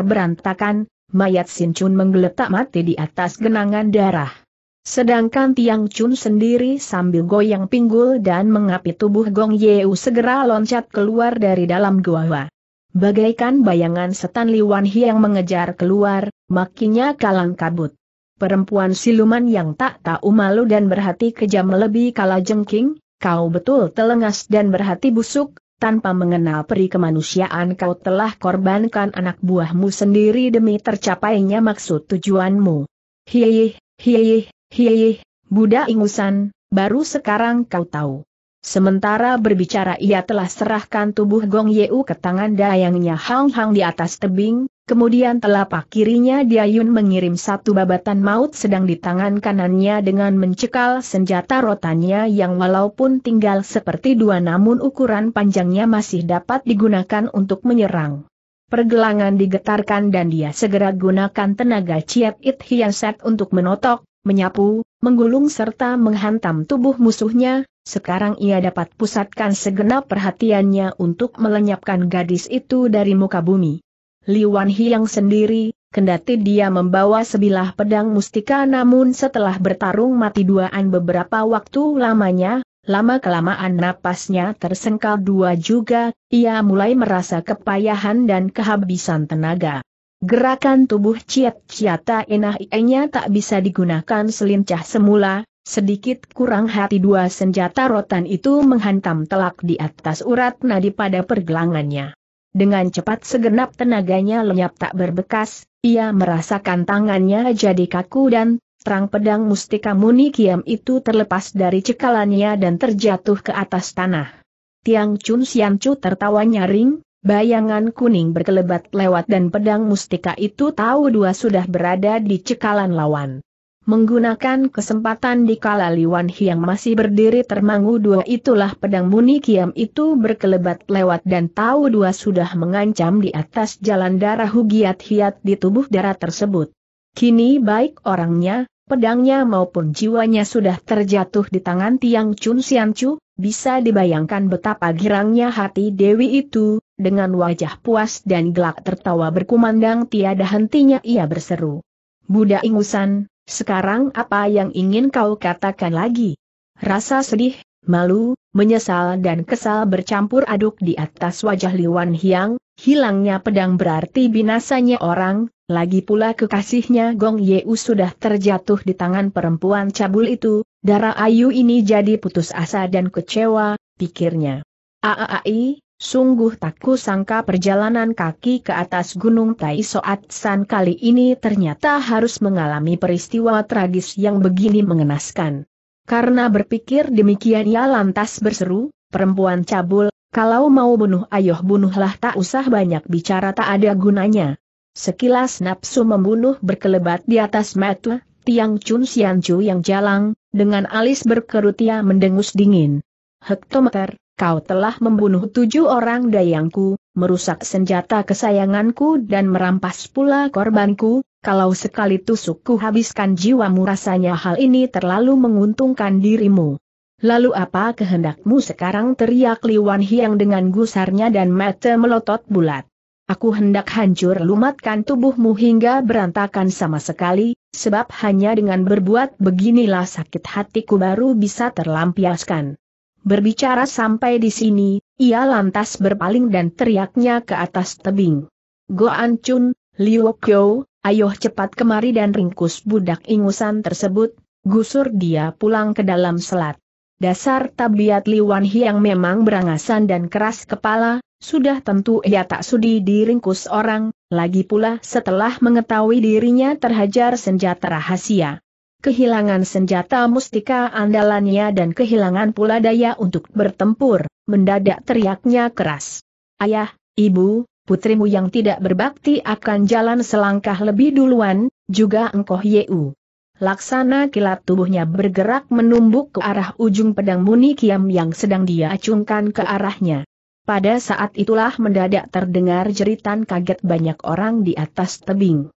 berantakan, mayat Sin Chun menggeletak mati di atas genangan darah. Sedangkan Tiang Chun sendiri sambil goyang pinggul dan mengapit tubuh Gong Yeu segera loncat keluar dari dalam gua. Bagaikan bayangan setan Li Wan Liwan yang mengejar keluar, makinnya kalang kabut. Perempuan siluman yang tak tahu malu dan berhati kejam lebih kala jengking, kau betul telengas dan berhati busuk, tanpa mengenal peri kemanusiaan kau telah korbankan anak buahmu sendiri demi tercapainya maksud tujuanmu. Hiih, hiih, hiih, Buddha ingusan, baru sekarang kau tahu. Sementara berbicara ia telah serahkan tubuh Gong Yeu ke tangan dayangnya Hang Hang di atas tebing, Kemudian telapak kirinya Diayun mengirim satu babatan maut sedang di tangan kanannya dengan mencekal senjata rotannya yang walaupun tinggal seperti dua namun ukuran panjangnya masih dapat digunakan untuk menyerang. Pergelangan digetarkan dan dia segera gunakan tenaga Ciat It Hian untuk menotok, menyapu, menggulung serta menghantam tubuh musuhnya, sekarang ia dapat pusatkan segenap perhatiannya untuk melenyapkan gadis itu dari muka bumi. Liwan Hiang sendiri, kendati dia membawa sebilah pedang mustika namun setelah bertarung mati duaan beberapa waktu lamanya, lama-kelamaan napasnya tersengkal dua juga, ia mulai merasa kepayahan dan kehabisan tenaga. Gerakan tubuh Ciat Ciata enah inya tak bisa digunakan selincah semula, Sedikit kurang hati dua senjata rotan itu menghantam telak di atas urat nadi pada pergelangannya. Dengan cepat segenap tenaganya lenyap tak berbekas, ia merasakan tangannya jadi kaku dan terang pedang mustika muni kiam itu terlepas dari cekalannya dan terjatuh ke atas tanah. Tiang Chun Sian Chu tertawa nyaring, bayangan kuning berkelebat lewat dan pedang mustika itu tahu dua sudah berada di cekalan lawan. Menggunakan kesempatan di kala Liwan Hiang masih berdiri termangu dua itulah pedang muni kiam itu berkelebat lewat dan tahu dua sudah mengancam di atas jalan darah hugiat hiat di tubuh darah tersebut. Kini baik orangnya, pedangnya maupun jiwanya sudah terjatuh di tangan Tiang Chun Sian Chu, bisa dibayangkan betapa girangnya hati Dewi itu, dengan wajah puas dan gelak tertawa berkumandang tiada hentinya ia berseru. Buddha ingusan, sekarang apa yang ingin kau katakan lagi? Rasa sedih, malu, menyesal dan kesal bercampur aduk di atas wajah Liwan Hiang, hilangnya pedang berarti binasanya orang, lagi pula kekasihnya Gong Yeu sudah terjatuh di tangan perempuan cabul itu, darah ayu ini jadi putus asa dan kecewa, pikirnya. Aai, Sungguh tak kusangka perjalanan kaki ke atas Gunung Tai Soat San kali ini ternyata harus mengalami peristiwa tragis yang begini mengenaskan. Karena berpikir demikian ia lantas berseru, perempuan cabul, kalau mau bunuh ayoh bunuhlah tak usah banyak bicara tak ada gunanya. Sekilas nafsu membunuh berkelebat di atas mata, tiang Chun Sian cu yang jalang, dengan alis berkerut ia mendengus dingin. Hektometer, kau telah membunuh tujuh orang dayangku, merusak senjata kesayanganku dan merampas pula korbanku, kalau sekali tusukku habiskan jiwamu rasanya hal ini terlalu menguntungkan dirimu. Lalu apa kehendakmu sekarang teriak Liwan Hiang dengan gusarnya dan mata melotot bulat. Aku hendak hancur lumatkan tubuhmu hingga berantakan sama sekali, sebab hanya dengan berbuat beginilah sakit hatiku baru bisa terlampiaskan. Berbicara sampai di sini, ia lantas berpaling dan teriaknya ke atas tebing. Goan Chun, Liu Kyo, ayo cepat kemari dan ringkus budak ingusan tersebut, gusur dia pulang ke dalam selat. Dasar tabiat Liwan yang memang berangasan dan keras kepala, sudah tentu ia tak sudi diringkus orang, lagi pula setelah mengetahui dirinya terhajar senjata rahasia kehilangan senjata mustika andalannya dan kehilangan pula daya untuk bertempur, mendadak teriaknya keras. Ayah, ibu, putrimu yang tidak berbakti akan jalan selangkah lebih duluan, juga engkoh Yeu. Laksana kilat tubuhnya bergerak menumbuk ke arah ujung pedang Muni Kiam yang sedang dia acungkan ke arahnya. Pada saat itulah mendadak terdengar jeritan kaget banyak orang di atas tebing.